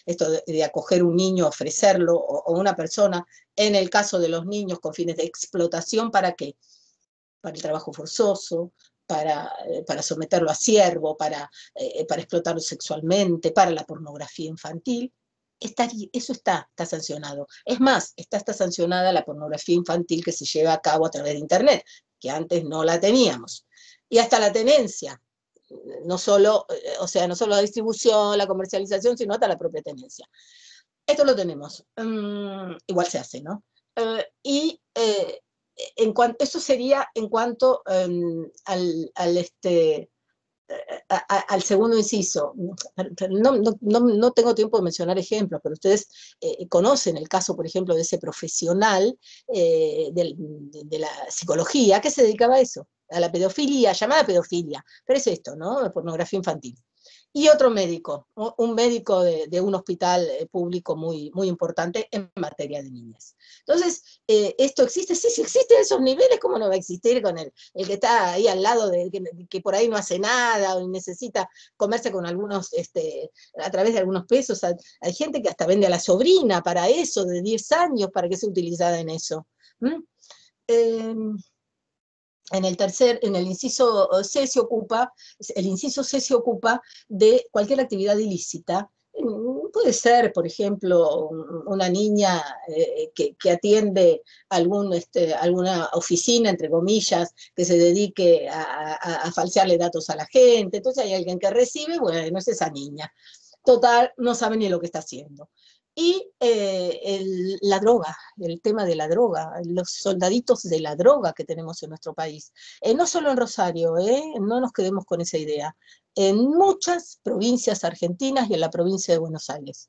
esto de, acoger un niño, ofrecerlo, o, una persona, en el caso de los niños con fines de explotación, ¿para qué? Para el trabajo forzoso, para, eh, para someterlo a ciervo, para, eh, para explotarlo sexualmente, para la pornografía infantil, eso está, está sancionado. Es más, está, está sancionada la pornografía infantil que se lleva a cabo a través de Internet, que antes no la teníamos. Y hasta la tenencia, no solo, eh, o sea, no solo la distribución, la comercialización, sino hasta la propia tenencia. Esto lo tenemos. Mm, igual se hace, ¿no? y en cuanto, eso sería en cuanto em, al, este, al, segundo inciso. No, no, tengo tiempo de mencionar ejemplos, pero ustedes eh, conocen el caso, por ejemplo, de ese profesional eh, de, la psicología que se dedicaba a eso, a la pedofilia, llamada pedofilia, pero es esto, ¿no? Pornografía infantil y otro médico, un médico de, un hospital eh, público muy, muy importante en materia de niñas. Entonces, eh, ¿esto existe? Sí, sí existen esos niveles, ¿cómo no va a existir con el, el que está ahí al lado, de, que, por ahí no hace nada o necesita comerse con algunos, este, a través de algunos pesos? Hay, gente que hasta vende a la sobrina para eso, de 10 años, para que sea utilizada en eso en el tercer, en el inciso eh, C se ocupa, el inciso C se ocupa de cualquier actividad ilícita. Mm, puede ser, por ejemplo, una niña eh, que, atiende este, alguna oficina, entre comillas, que se dedique a, a falsearle datos a la gente. Entonces hay alguien que recibe, bueno, no es esa niña. Total, no sabe ni lo que está haciendo y eh, la droga, el tema de la droga, los soldaditos de la droga que tenemos en nuestro país. Eh, no solo en Rosario, eh, no nos quedemos con esa idea, en muchas provincias argentinas y en la provincia de Buenos Aires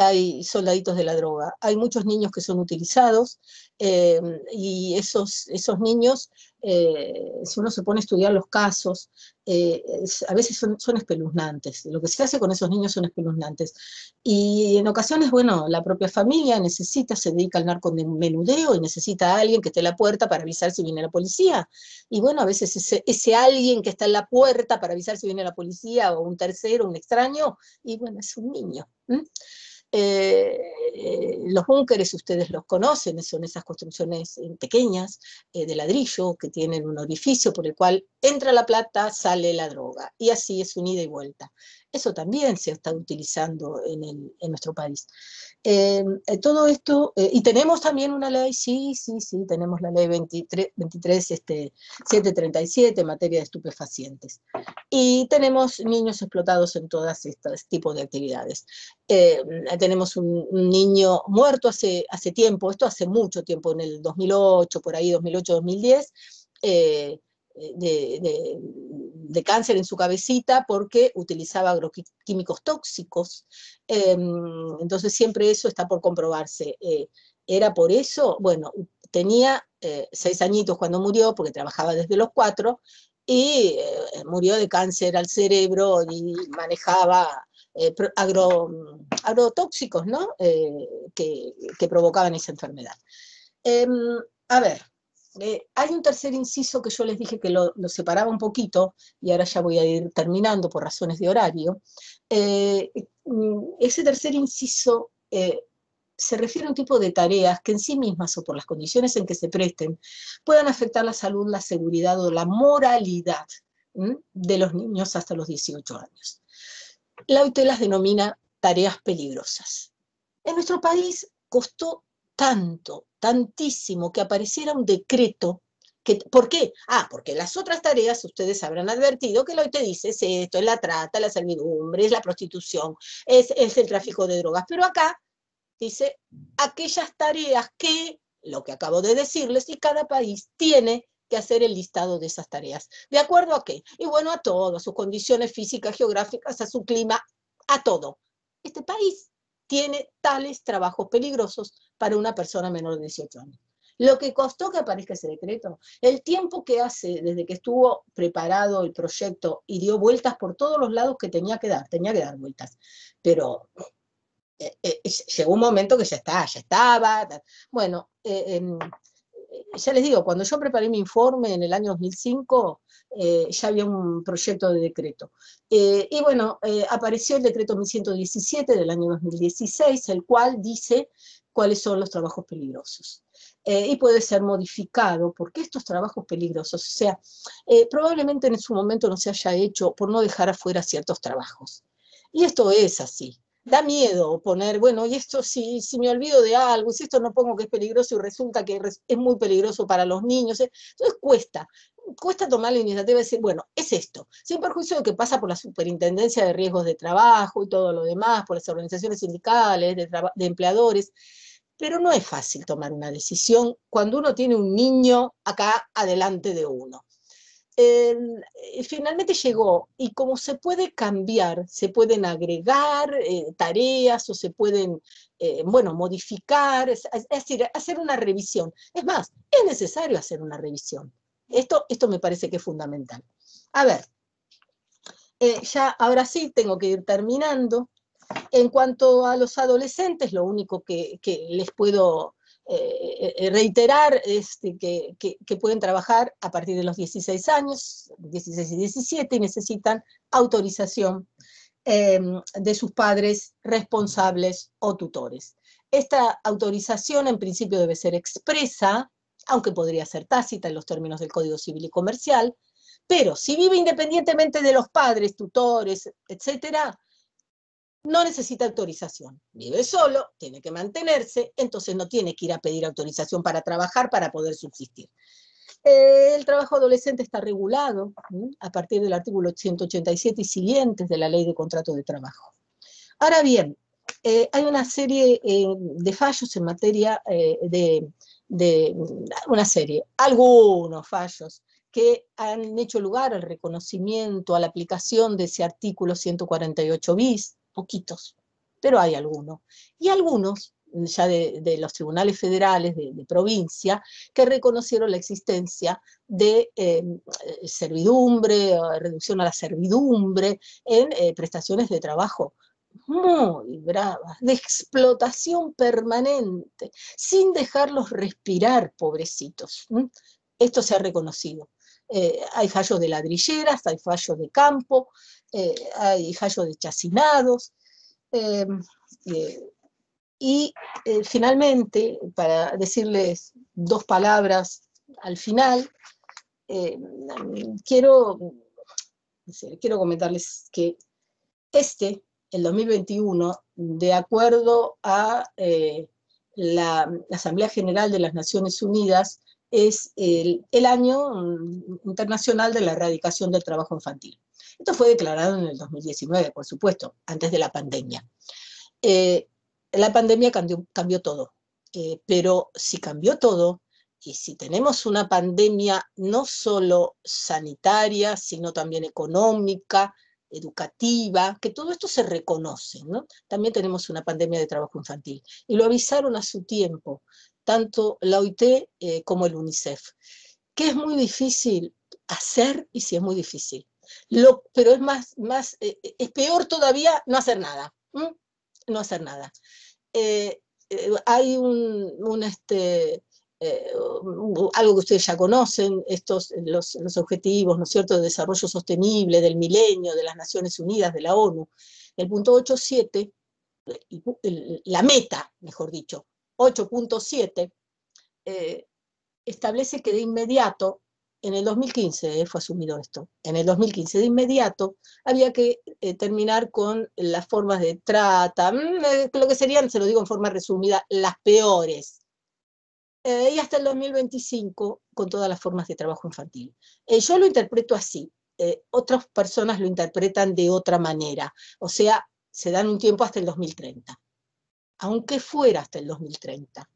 hay soldaditos de la droga. Hay muchos niños que son utilizados eh, y esos, esos niños, eh, si uno se pone a estudiar los casos, eh, a veces son, espeluznantes. Lo que se hace con esos niños son espeluznantes. Y en ocasiones, bueno, la propia familia necesita, se dedica al narco de menudeo y necesita a alguien que esté en la puerta para avisar si viene la policía. Y bueno, a veces ese, alguien que está en la puerta para avisar si viene la policía o un tercero, un extraño, y bueno, es un niño. Eh, los búnkeres, ustedes los conocen, son esas construcciones eh, pequeñas eh, de ladrillo que tienen un orificio por el cual entra la plata, sale la droga, y así es un ida y vuelta. Eso también se está utilizando en, nuestro país. Eh, eh, todo esto, eh, y tenemos también una ley, sí, sí, sí, tenemos la ley 23, 23 este, 737 en materia de estupefacientes. Y tenemos niños explotados en todas estas tipos de actividades. tenemos un, niño muerto hace, hace tiempo, esto hace mucho tiempo, en el 2008, por ahí 2008-2010, de, de cáncer en su cabecita porque utilizaba agroquímicos tóxicos. Em, entonces siempre eso está por comprobarse. Eh, ¿Era por eso? Bueno, tenía eh, seis añitos cuando murió porque trabajaba desde los cuatro y eh, murió de cáncer al cerebro y manejaba agro, agrotóxicos ¿no? que, que, provocaban esa enfermedad. Em, a ver, eh, hay un tercer inciso que yo les dije que lo, separaba un poquito, y ahora ya voy a ir terminando por razones de horario. Eh, mm, ese tercer inciso eh, se refiere a un tipo de tareas que en sí mismas o por las condiciones en que se presten puedan afectar la salud, la seguridad o la moralidad de los niños hasta los 18 años. La OIT las denomina tareas peligrosas. En nuestro país costó tanto tantísimo que apareciera un decreto. Que, ¿Por qué? Ah, porque las otras tareas ustedes habrán advertido que lo que dice es esto, es la trata, la servidumbre, es la prostitución, es, es el tráfico de drogas. Pero acá dice aquellas tareas que, lo que acabo de decirles, y cada país tiene que hacer el listado de esas tareas. ¿De acuerdo a qué? Y bueno, a todo, a sus condiciones físicas, geográficas, a su clima, a todo. Este país tiene tales trabajos peligrosos para una persona menor de 18 años. Lo que costó que aparezca ese decreto, el tiempo que hace desde que estuvo preparado el proyecto y dio vueltas por todos los lados que tenía que dar, tenía que dar vueltas, pero eh, eh, llegó un momento que ya está, ya estaba. Bueno, eh, em, ya les digo, cuando yo preparé mi informe en el año 2005, eh, ya había un proyecto de decreto. Eh, y bueno, eh, apareció el decreto 1117 del año 2016, el cual dice cuáles son los trabajos peligrosos. y puede ser modificado porque estos trabajos peligrosos, o sea, probablemente en su momento no se haya hecho por no dejar afuera ciertos trabajos. Y esto es así da miedo poner, bueno, y esto si, si me olvido de algo, si esto no pongo que es peligroso y resulta que es muy peligroso para los niños, eh, entonces cuesta, cuesta tomar la iniciativa y decir, bueno, es esto, sin perjuicio de que pasa por la superintendencia de riesgos de trabajo y todo lo demás, por las organizaciones sindicales, de empleadores, pero no es fácil tomar una decisión cuando uno tiene un niño acá adelante de uno. Eh, finalmente llegó y como se puede cambiar, se pueden agregar eh, tareas o se pueden, eh, bueno, modificar, es, decir, hacer una revisión. Es más, es necesario hacer una revisión. Esto, esto me parece que es fundamental. A ver, ya ahora sí tengo que ir terminando. En cuanto a los adolescentes, lo único que, que les puedo eh, eh, reiterar este, que, pueden trabajar a partir de los 16 años, 16 y 17, y necesitan autorización em, de sus padres responsables o tutores. Esta autorización en principio debe ser expresa, aunque podría ser tácita en los términos del Código Civil y Comercial, pero si vive independientemente de los padres, tutores, etcétera, no necesita autorización. Vive solo, tiene que mantenerse, entonces no tiene que ir a pedir autorización para trabajar, para poder subsistir. Eh, el trabajo adolescente está regulado a partir del artículo 187 y siguientes de la Ley de Contrato de Trabajo. Ahora bien, eh, hay una serie eh, de fallos en materia de, de, una serie, algunos fallos que han hecho lugar al reconocimiento, a la aplicación de ese artículo 148 bis, poquitos, pero hay algunos. Y algunos, ya de, los tribunales federales de, provincia, que reconocieron la existencia de em, eh, servidumbre, reducción a la servidumbre en eh, prestaciones de trabajo muy bravas, de explotación permanente, sin dejarlos respirar, pobrecitos. Esto se ha reconocido. Eh, hay fallos de ladrilleras, hay fallos de campo, eh, hay fallos de chacinados. Eh, y finalmente, para decirles dos palabras al final, quiero, quiero comentarles que este, el 2021, de acuerdo a la Asamblea General de las Naciones Unidas, es el, Año mm, Internacional de la Erradicación del Trabajo Infantil. Esto fue declarado en el 2019, por supuesto, antes de la pandemia. Eh, la pandemia cambió, todo, eh, pero si cambió todo, y si tenemos una pandemia no solo sanitaria, sino también económica, educativa, que todo esto se reconoce, También tenemos una pandemia de trabajo infantil. Y lo avisaron a su tiempo, tanto la OIT eh, como el UNICEF. Que es muy difícil hacer y si es muy difícil. pero es más, más eh, eh, es peor todavía no hacer nada. No hacer nada. hay un, este, algo que ustedes ya conocen, estos, los, los, objetivos, ¿no es cierto?, de desarrollo sostenible, del milenio, de las Naciones Unidas, de la ONU. El punto 8.7, la meta, mejor dicho, 8.7, eh, establece que de inmediato, en el 2015 eh, fue asumido esto, en el 2015 de inmediato había que eh, terminar con las formas de trata, mm, lo que serían, se lo digo en forma resumida, las peores. y hasta el 2025 con todas las formas de trabajo infantil. yo lo interpreto así, otras personas lo interpretan de otra manera, o sea, se dan un tiempo hasta el 2030 aunque fuera hasta el 2030.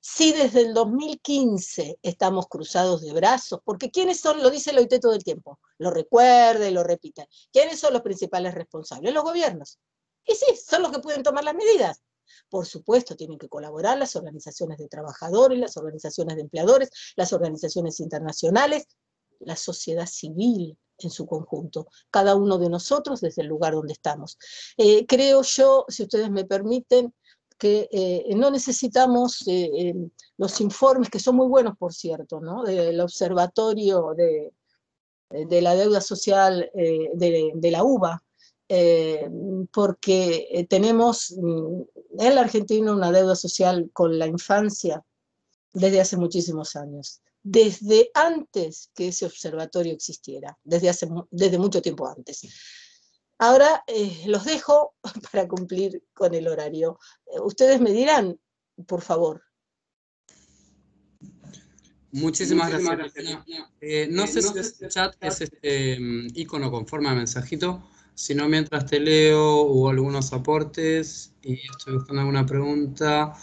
Si desde el 2015 estamos cruzados de brazos, porque ¿quiénes son? Lo dice el OIT todo el tiempo, lo recuerde, lo repita. ¿Quiénes son los principales responsables? Los gobiernos. Y sí, son los que pueden tomar las medidas. Por supuesto, tienen que colaborar las organizaciones de trabajadores, las organizaciones de empleadores, las organizaciones internacionales, la sociedad civil en su conjunto, cada uno de nosotros desde el lugar donde estamos. Eh, creo yo, si ustedes me permiten, que eh, no necesitamos eh, eh, los informes, que son muy buenos, por cierto, del observatorio de, la deuda social de, la UBA, porque tenemos mm, en la Argentina una deuda social con la infancia desde hace muchísimos años desde antes que ese observatorio existiera, desde, hace, desde mucho tiempo antes. Ahora eh, los dejo para cumplir con el horario. Eh, ustedes me dirán, por favor. Muchísimas, gracias. Eh, no, sé si es el chat es este icono mm, con forma de mensajito, sino mientras te leo o algunos aportes y estoy buscando alguna pregunta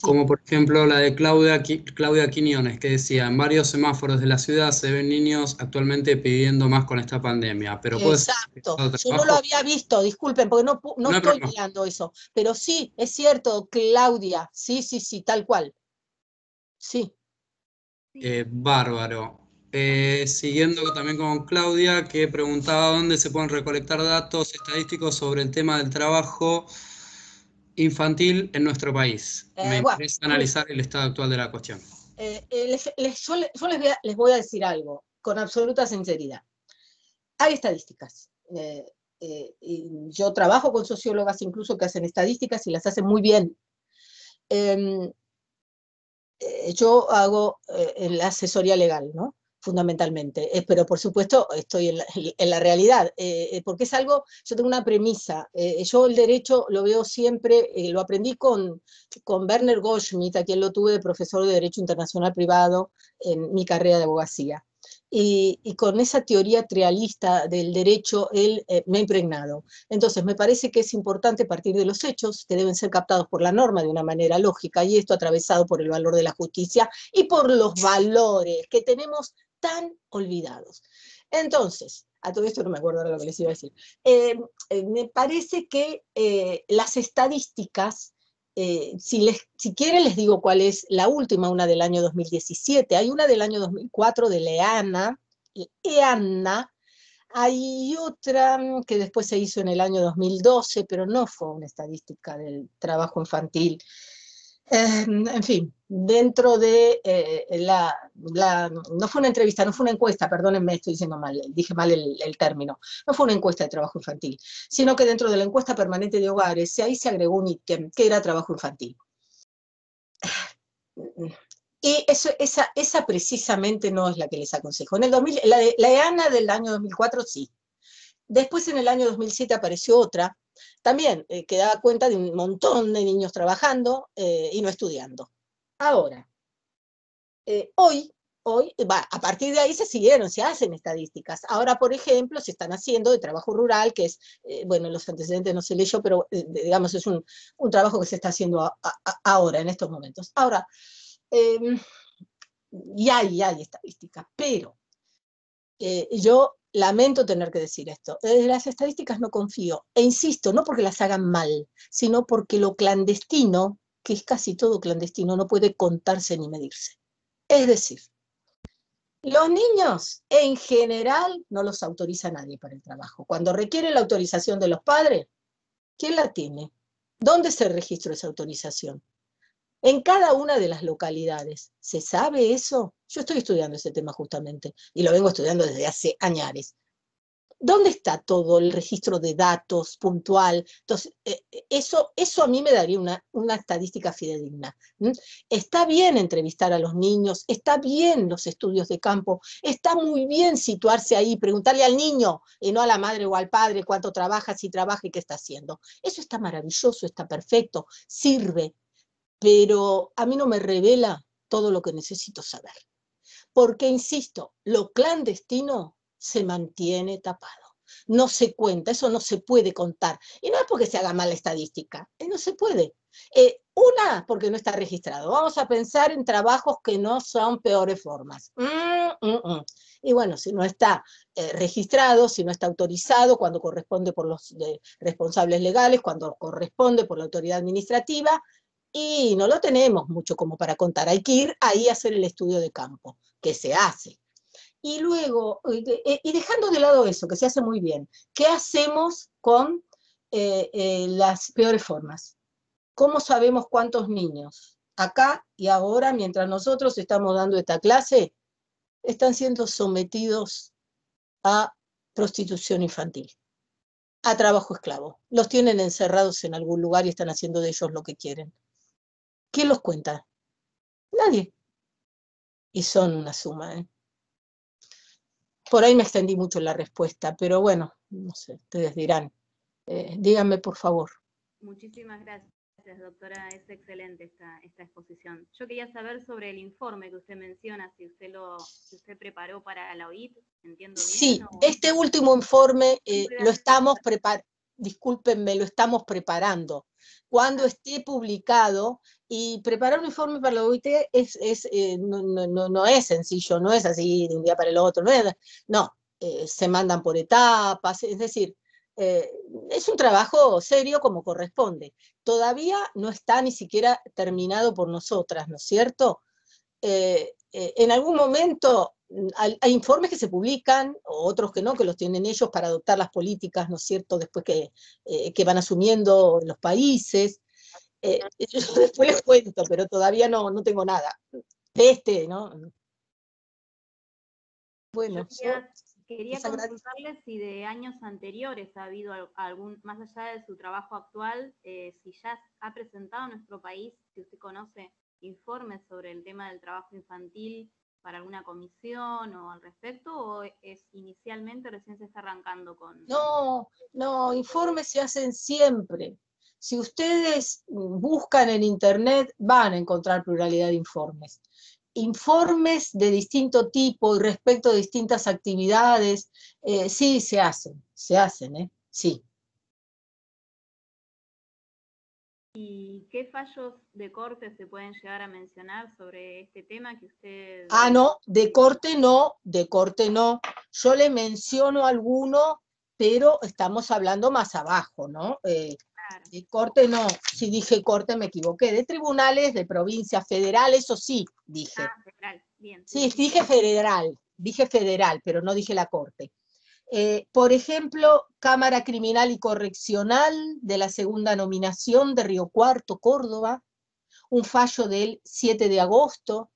como por ejemplo la de Claudia, Claudia Quiñones, que decía, en varios semáforos de la ciudad se ven niños actualmente pidiendo más con esta pandemia. Pero Exacto, yo no lo había visto, disculpen, porque no, estoy mirando eso. Pero sí, es cierto, Claudia, sí, sí, sí, tal cual. Sí. Eh, bárbaro. Eh, siguiendo también con Claudia, que preguntaba dónde se pueden recolectar datos estadísticos sobre el tema del trabajo infantil en nuestro país. Eh, Me interesa analizar el estado actual de la cuestión. Eh, eh, les, yo, les, voy a, decir algo con absoluta sinceridad. Hay estadísticas. yo trabajo con sociólogas incluso que hacen estadísticas y las hacen muy bien. Em, yo hago la asesoría legal, ¿no? fundamentalmente. Eh, pero por supuesto estoy en la, realidad, eh, eh, porque es algo, yo tengo una premisa, yo el derecho lo veo siempre, lo aprendí con, con Werner Goldschmidt, a quien lo tuve de profesor de Derecho Internacional Privado en mi carrera de abogacía. Y, con esa teoría trialista del derecho él me ha impregnado. Entonces, me parece que es importante partir de los hechos que deben ser captados por la norma de una manera lógica y esto atravesado por el valor de la justicia y por los valores que tenemos tan olvidados. Entonces, a todo esto no me acuerdo ahora lo que les iba a decir, eh, eh, me parece que eh, las estadísticas, si, les, si quieren les digo cuál es la última, una del año 2017, hay una del año 2004 de Leana, EANA, hay otra mm, que después se hizo en el año 2012, pero no fue una estadística del trabajo infantil Em, en fin, dentro de eh, la, no fue una entrevista, no fue una encuesta, perdónenme, estoy diciendo mal, dije mal el, término, no fue una encuesta de trabajo infantil, sino que dentro de la encuesta permanente de hogares, ahí se agregó un ítem, que era trabajo infantil. Y eso, esa, precisamente no es la que les aconsejo. En el 2000, la, de, la EANA del año 2004 sí. Después en el año 2007 apareció otra, también quedaba eh, que daba cuenta de un montón de niños trabajando eh, y no estudiando. Ahora, eh, hoy, hoy a partir de ahí se siguieron, se hacen estadísticas. Ahora, por ejemplo, se están haciendo de trabajo rural, que es, bueno, los antecedentes no se leyó, pero digamos es un, trabajo que se está haciendo ahora, en estos momentos. Ahora, em, y hay, hay estadísticas, pero yo lamento tener que decir esto, desde las estadísticas no confío, e insisto, no porque las hagan mal, sino porque lo clandestino, que es casi todo clandestino, no puede contarse ni medirse. Es decir, los niños en general no los autoriza nadie para el trabajo. Cuando requiere la autorización de los padres, ¿quién la tiene? ¿Dónde se registra esa autorización? en cada una de las localidades. ¿Se sabe eso? Yo estoy estudiando ese tema justamente y lo vengo estudiando desde hace añares. ¿Dónde está todo el registro de datos puntual? Entonces, eh, eh, eso, eso a mí me daría una, una estadística fidedigna. ¿Mm? Está bien entrevistar a los niños, está bien los estudios de campo, está muy bien situarse ahí, preguntarle al niño y no a la madre o al padre cuánto trabaja, si trabaja y qué está haciendo. Eso está maravilloso, está perfecto, sirve, pero a mí no me revela todo lo que necesito saber. Porque, insisto, lo clandestino se mantiene tapado. No se cuenta, eso no se puede contar. Y no es porque se haga mala estadística, eh, no se puede. Eh, una, porque no está registrado. Vamos a pensar en trabajos que no son peores formas. Mm, mm, mm. Y bueno, si no está eh, registrado, si no está autorizado, cuando corresponde por los responsables legales, cuando corresponde por la autoridad administrativa, y no lo tenemos mucho como para contar, hay que ir ahí a hacer el estudio de campo, que se hace. Y luego, y eh, dejando de lado eso, que se hace muy bien, ¿qué hacemos con eh, eh, las peores formas? ¿Cómo sabemos cuántos niños? Acá y ahora, mientras nosotros estamos dando esta clase, están siendo sometidos a prostitución infantil, a trabajo esclavo. Los tienen encerrados en algún lugar y están haciendo de ellos lo que quieren. ¿Quién los cuenta? Nadie. Y son una suma. ¿eh? Por ahí me extendí mucho la respuesta, pero bueno, no sé, ustedes dirán. Eh, díganme, por favor. Muchísimas gracias. doctora. Es excelente esta, exposición. Yo quería saber sobre el informe que usted menciona, si usted lo si preparó para la OIT, entiendo bien. Sí, este último informe eh, lo estamos preparando discúlpenme, lo estamos preparando. Cuando esté publicado, y preparar un informe para la OIT es, eh, no, es sencillo, no es así de un día para el otro, no, no eh, se mandan por etapas, es decir, eh, es un trabajo serio como corresponde. Todavía no está ni siquiera terminado por nosotras, ¿no es cierto? en algún momento hay, informes que se publican, otros que no, que los tienen ellos para adoptar las políticas, ¿no es cierto?, después que, que van asumiendo los países. Eh, después les cuento, pero todavía no, no tengo nada. De este, ¿no? Bueno. quería, preguntarle si de años anteriores ha habido algún, más allá de su trabajo actual, eh, si ya ha presentado nuestro país, si usted conoce informes sobre el tema del trabajo infantil para alguna comisión o al respecto, o es inicialmente recién se está arrancando con... No, no, informes se hacen siempre. Si ustedes buscan en Internet, van a encontrar pluralidad de informes. Informes de distinto tipo y respecto a distintas actividades, eh, sí, se hacen, se hacen, ¿eh? Sí. ¿Y qué fallos de corte se pueden llegar a mencionar sobre este tema que ustedes...? Ah, no, de corte no, de corte no. Yo le menciono alguno, pero estamos hablando más abajo, ¿no? Eh, de corte no, si dije corte me equivoqué, de tribunales, de provincias, federal, eso sí, dije. Ah, federal, bien. Sí, dije federal, dije federal, pero no dije la corte. Eh, por ejemplo, Cámara Criminal y Correccional de la segunda nominación de Río Cuarto, Córdoba, un fallo del 7 de agosto,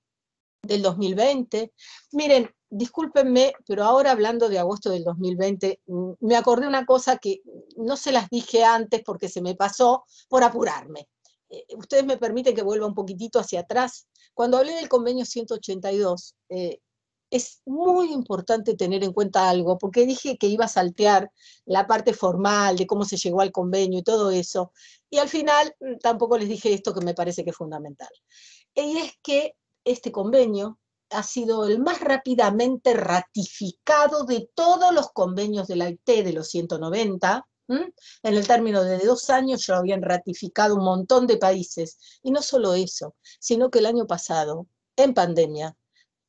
del 2020. Miren, discúlpenme, pero ahora hablando de agosto del 2020, mm, me acordé una cosa que no se las dije antes porque se me pasó por apurarme. Eh, ustedes me permiten que vuelva un poquitito hacia atrás. Cuando hablé del convenio 182, eh, es muy importante tener en cuenta algo, porque dije que iba a saltear la parte formal de cómo se llegó al convenio y todo eso, y al final mm, tampoco les dije esto que me parece que es fundamental. Y es que este convenio ha sido el más rápidamente ratificado de todos los convenios de la IT, de los 190. En el término de dos años ya habían ratificado un montón de países. Y no solo eso, sino que el año pasado, en pandemia,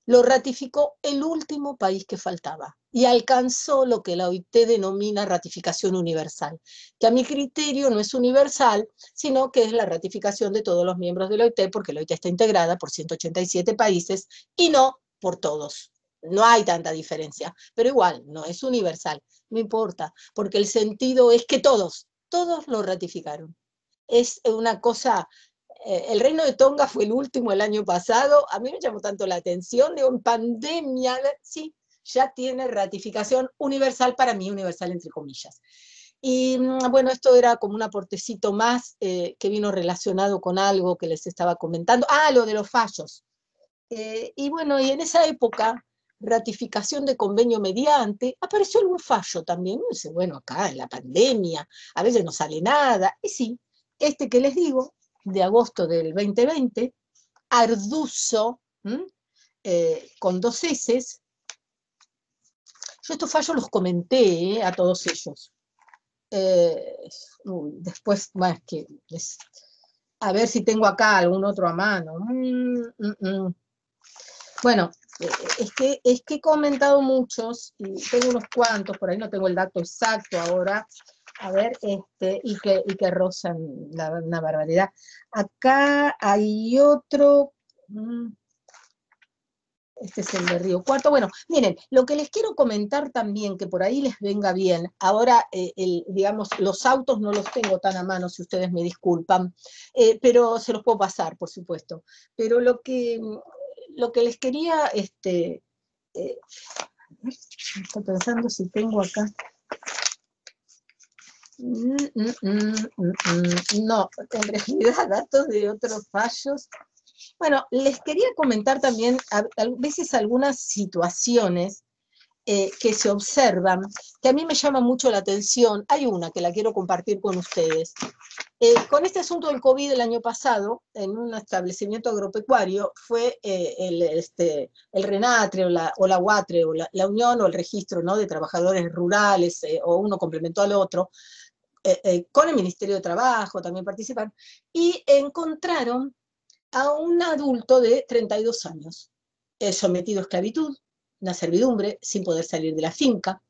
lo ratificó el último país que faltaba, y alcanzó lo que la OIT denomina ratificación universal, que a mi criterio no es universal, sino que es la ratificación de todos los miembros de la OIT, porque la OIT está integrada por 187 países y no por todos. No hay tanta diferencia, pero igual, no es universal, no importa, porque el sentido es que todos, todos lo ratificaron. Es una cosa eh, el reino de Tonga fue el último el año pasado, a mí me llamó tanto la atención, de en pandemia, sí, ya tiene ratificación universal para mí, universal entre comillas. Y mm, bueno, esto era como un aportecito más eh, que vino relacionado con algo que les estaba comentando. Ah, lo de los fallos. Eh, y bueno, y en esa época, ratificación de convenio mediante, apareció algún fallo también. dice, bueno, acá en la pandemia, a veces no sale nada. Y sí, este que les digo, de agosto del 2020, Arduzo, eh, con dos S, yo estos fallos los comenté eh, a todos ellos. Eh, después, bueno, es que a ver si tengo acá algún otro a mano. Mm, mm, mm. Bueno, eh, es que, es que he comentado muchos, y tengo unos cuantos, por ahí no tengo el dato exacto ahora, a ver, este, y que, y rozan la, una barbaridad. Acá hay otro, este es el de Río Cuarto. Bueno, miren, lo que les quiero comentar también, que por ahí les venga bien, ahora, eh, digamos, los autos no los tengo tan a mano, si ustedes me disculpan, eh, pero se los puedo pasar, por supuesto. Pero lo que, lo que les quería, este, eh, estoy pensando si tengo acá... Mm, mm, mm, no, en realidad datos de otros fallos bueno, les quería comentar también a, veces algunas situaciones eh, que se observan, que a mí me llama mucho la atención. Hay una que la quiero compartir con ustedes. Eh, con este asunto del COVID el año pasado, en un establecimiento agropecuario, fue eh, el, este, el, RENATRE o la, UATRE, o la, Unión o el Registro ¿no? de Trabajadores Rurales, o uno complementó al otro, con el Ministerio de Trabajo también participaron, y encontraron a un adulto de 32 años, sometido a esclavitud, una servidumbre, sin poder salir de la finca.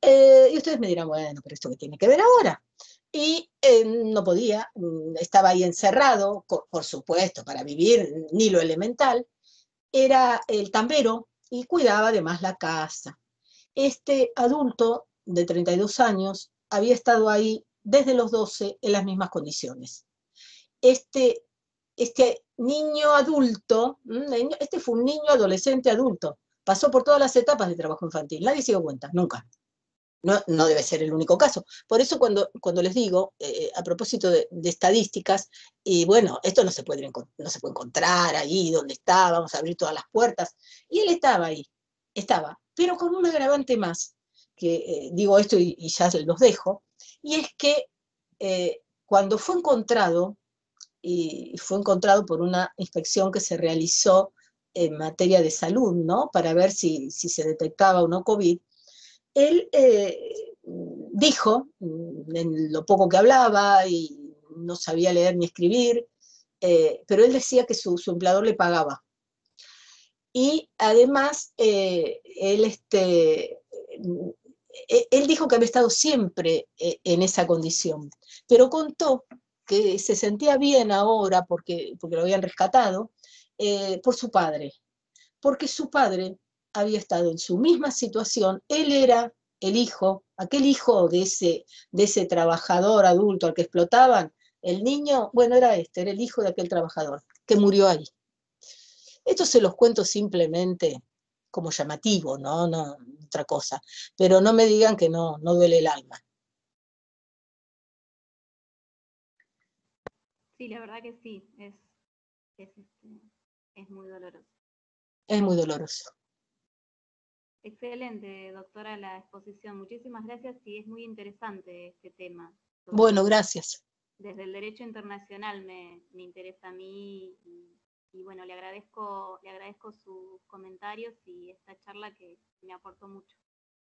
Eh, y ustedes me dirán, bueno, pero esto que tiene que ver ahora. Y eh, no podía, mm, estaba ahí encerrado, por supuesto, para vivir ni lo elemental. Era el tambero y cuidaba además la casa. Este adulto de 32 años había estado ahí desde los 12 en las mismas condiciones. Este, este niño adulto, este fue un niño adolescente adulto, pasó por todas las etapas de trabajo infantil, nadie se dio cuenta, nunca. No, debe ser el único caso. Por eso cuando, cuando les digo, eh, eh, a propósito de, estadísticas, y bueno, esto no se, puede, no se puede encontrar ahí donde está, vamos a abrir todas las puertas, y él estaba ahí, estaba, pero con un agravante más, que eh, digo esto y, ya los dejo, y es que cuando fue encontrado y fue encontrado por una inspección que se realizó en materia de salud, ¿no? Para ver si, se detectaba o no COVID. Él eh, dijo, mm, en lo poco que hablaba y no sabía leer ni escribir, eh, pero él decía que su, empleador le pagaba. Y además, eh, él, este, mm, e, él dijo que había estado siempre en esa condición, pero contó que se sentía bien ahora porque, porque lo habían rescatado, eh, por su padre, porque su padre había estado en su misma situación, él era el hijo, aquel hijo de ese, de ese trabajador adulto al que explotaban, el niño, bueno, era este, era el hijo de aquel trabajador que murió ahí. Esto se los cuento simplemente como llamativo, ¿no? no otra cosa, pero no me digan que no, no duele el alma. Sí, la verdad que sí, es, este, es, muy doloroso. Es muy doloroso. Excelente, doctora, la exposición. Muchísimas gracias y es muy interesante este tema. Bueno, gracias. Desde el derecho internacional me, me interesa a mí y, bueno, le agradezco, le agradezco sus comentarios y esta charla que me aportó mucho.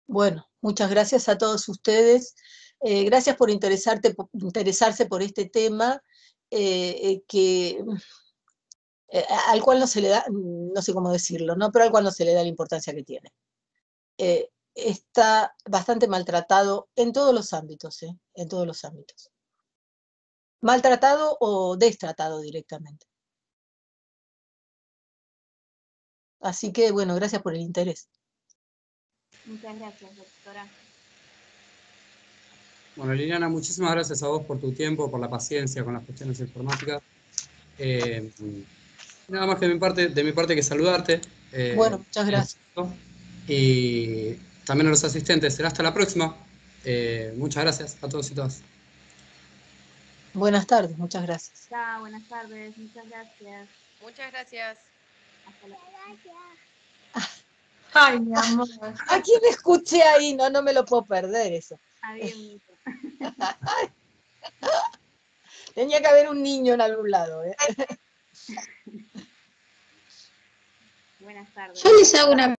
Bueno, muchas gracias a todos ustedes. Eh, gracias por interesarte, por interesarse por este tema eh, eh, que mm, eh, al cual no se le da, mm, no sé cómo decirlo, pero al cual no se le da la importancia que tiene. está bastante maltratado en todos los ámbitos, en todos los ámbitos. Maltratado o destratado directamente. Así que bueno, gracias por el interés. Muchas gracias, doctora. Bueno, Liliana, muchísimas gracias a vos por tu tiempo, por la paciencia con las cuestiones informáticas. Eh, nada más que de mi parte, de mi parte que saludarte. Eh, bueno, muchas gracias. Y también a los asistentes. Será hasta la próxima. Eh, muchas gracias a todos y todas. Buenas tardes, muchas gracias. Chao, buenas tardes, muchas gracias. Muchas gracias. Hasta Gracias. Ay, mi amor. ¿A quién escuché ahí? No, no me lo puedo perder eso. Tenía que haber un niño en algún lado. ¿eh? Buenas tardes. Yo les hago una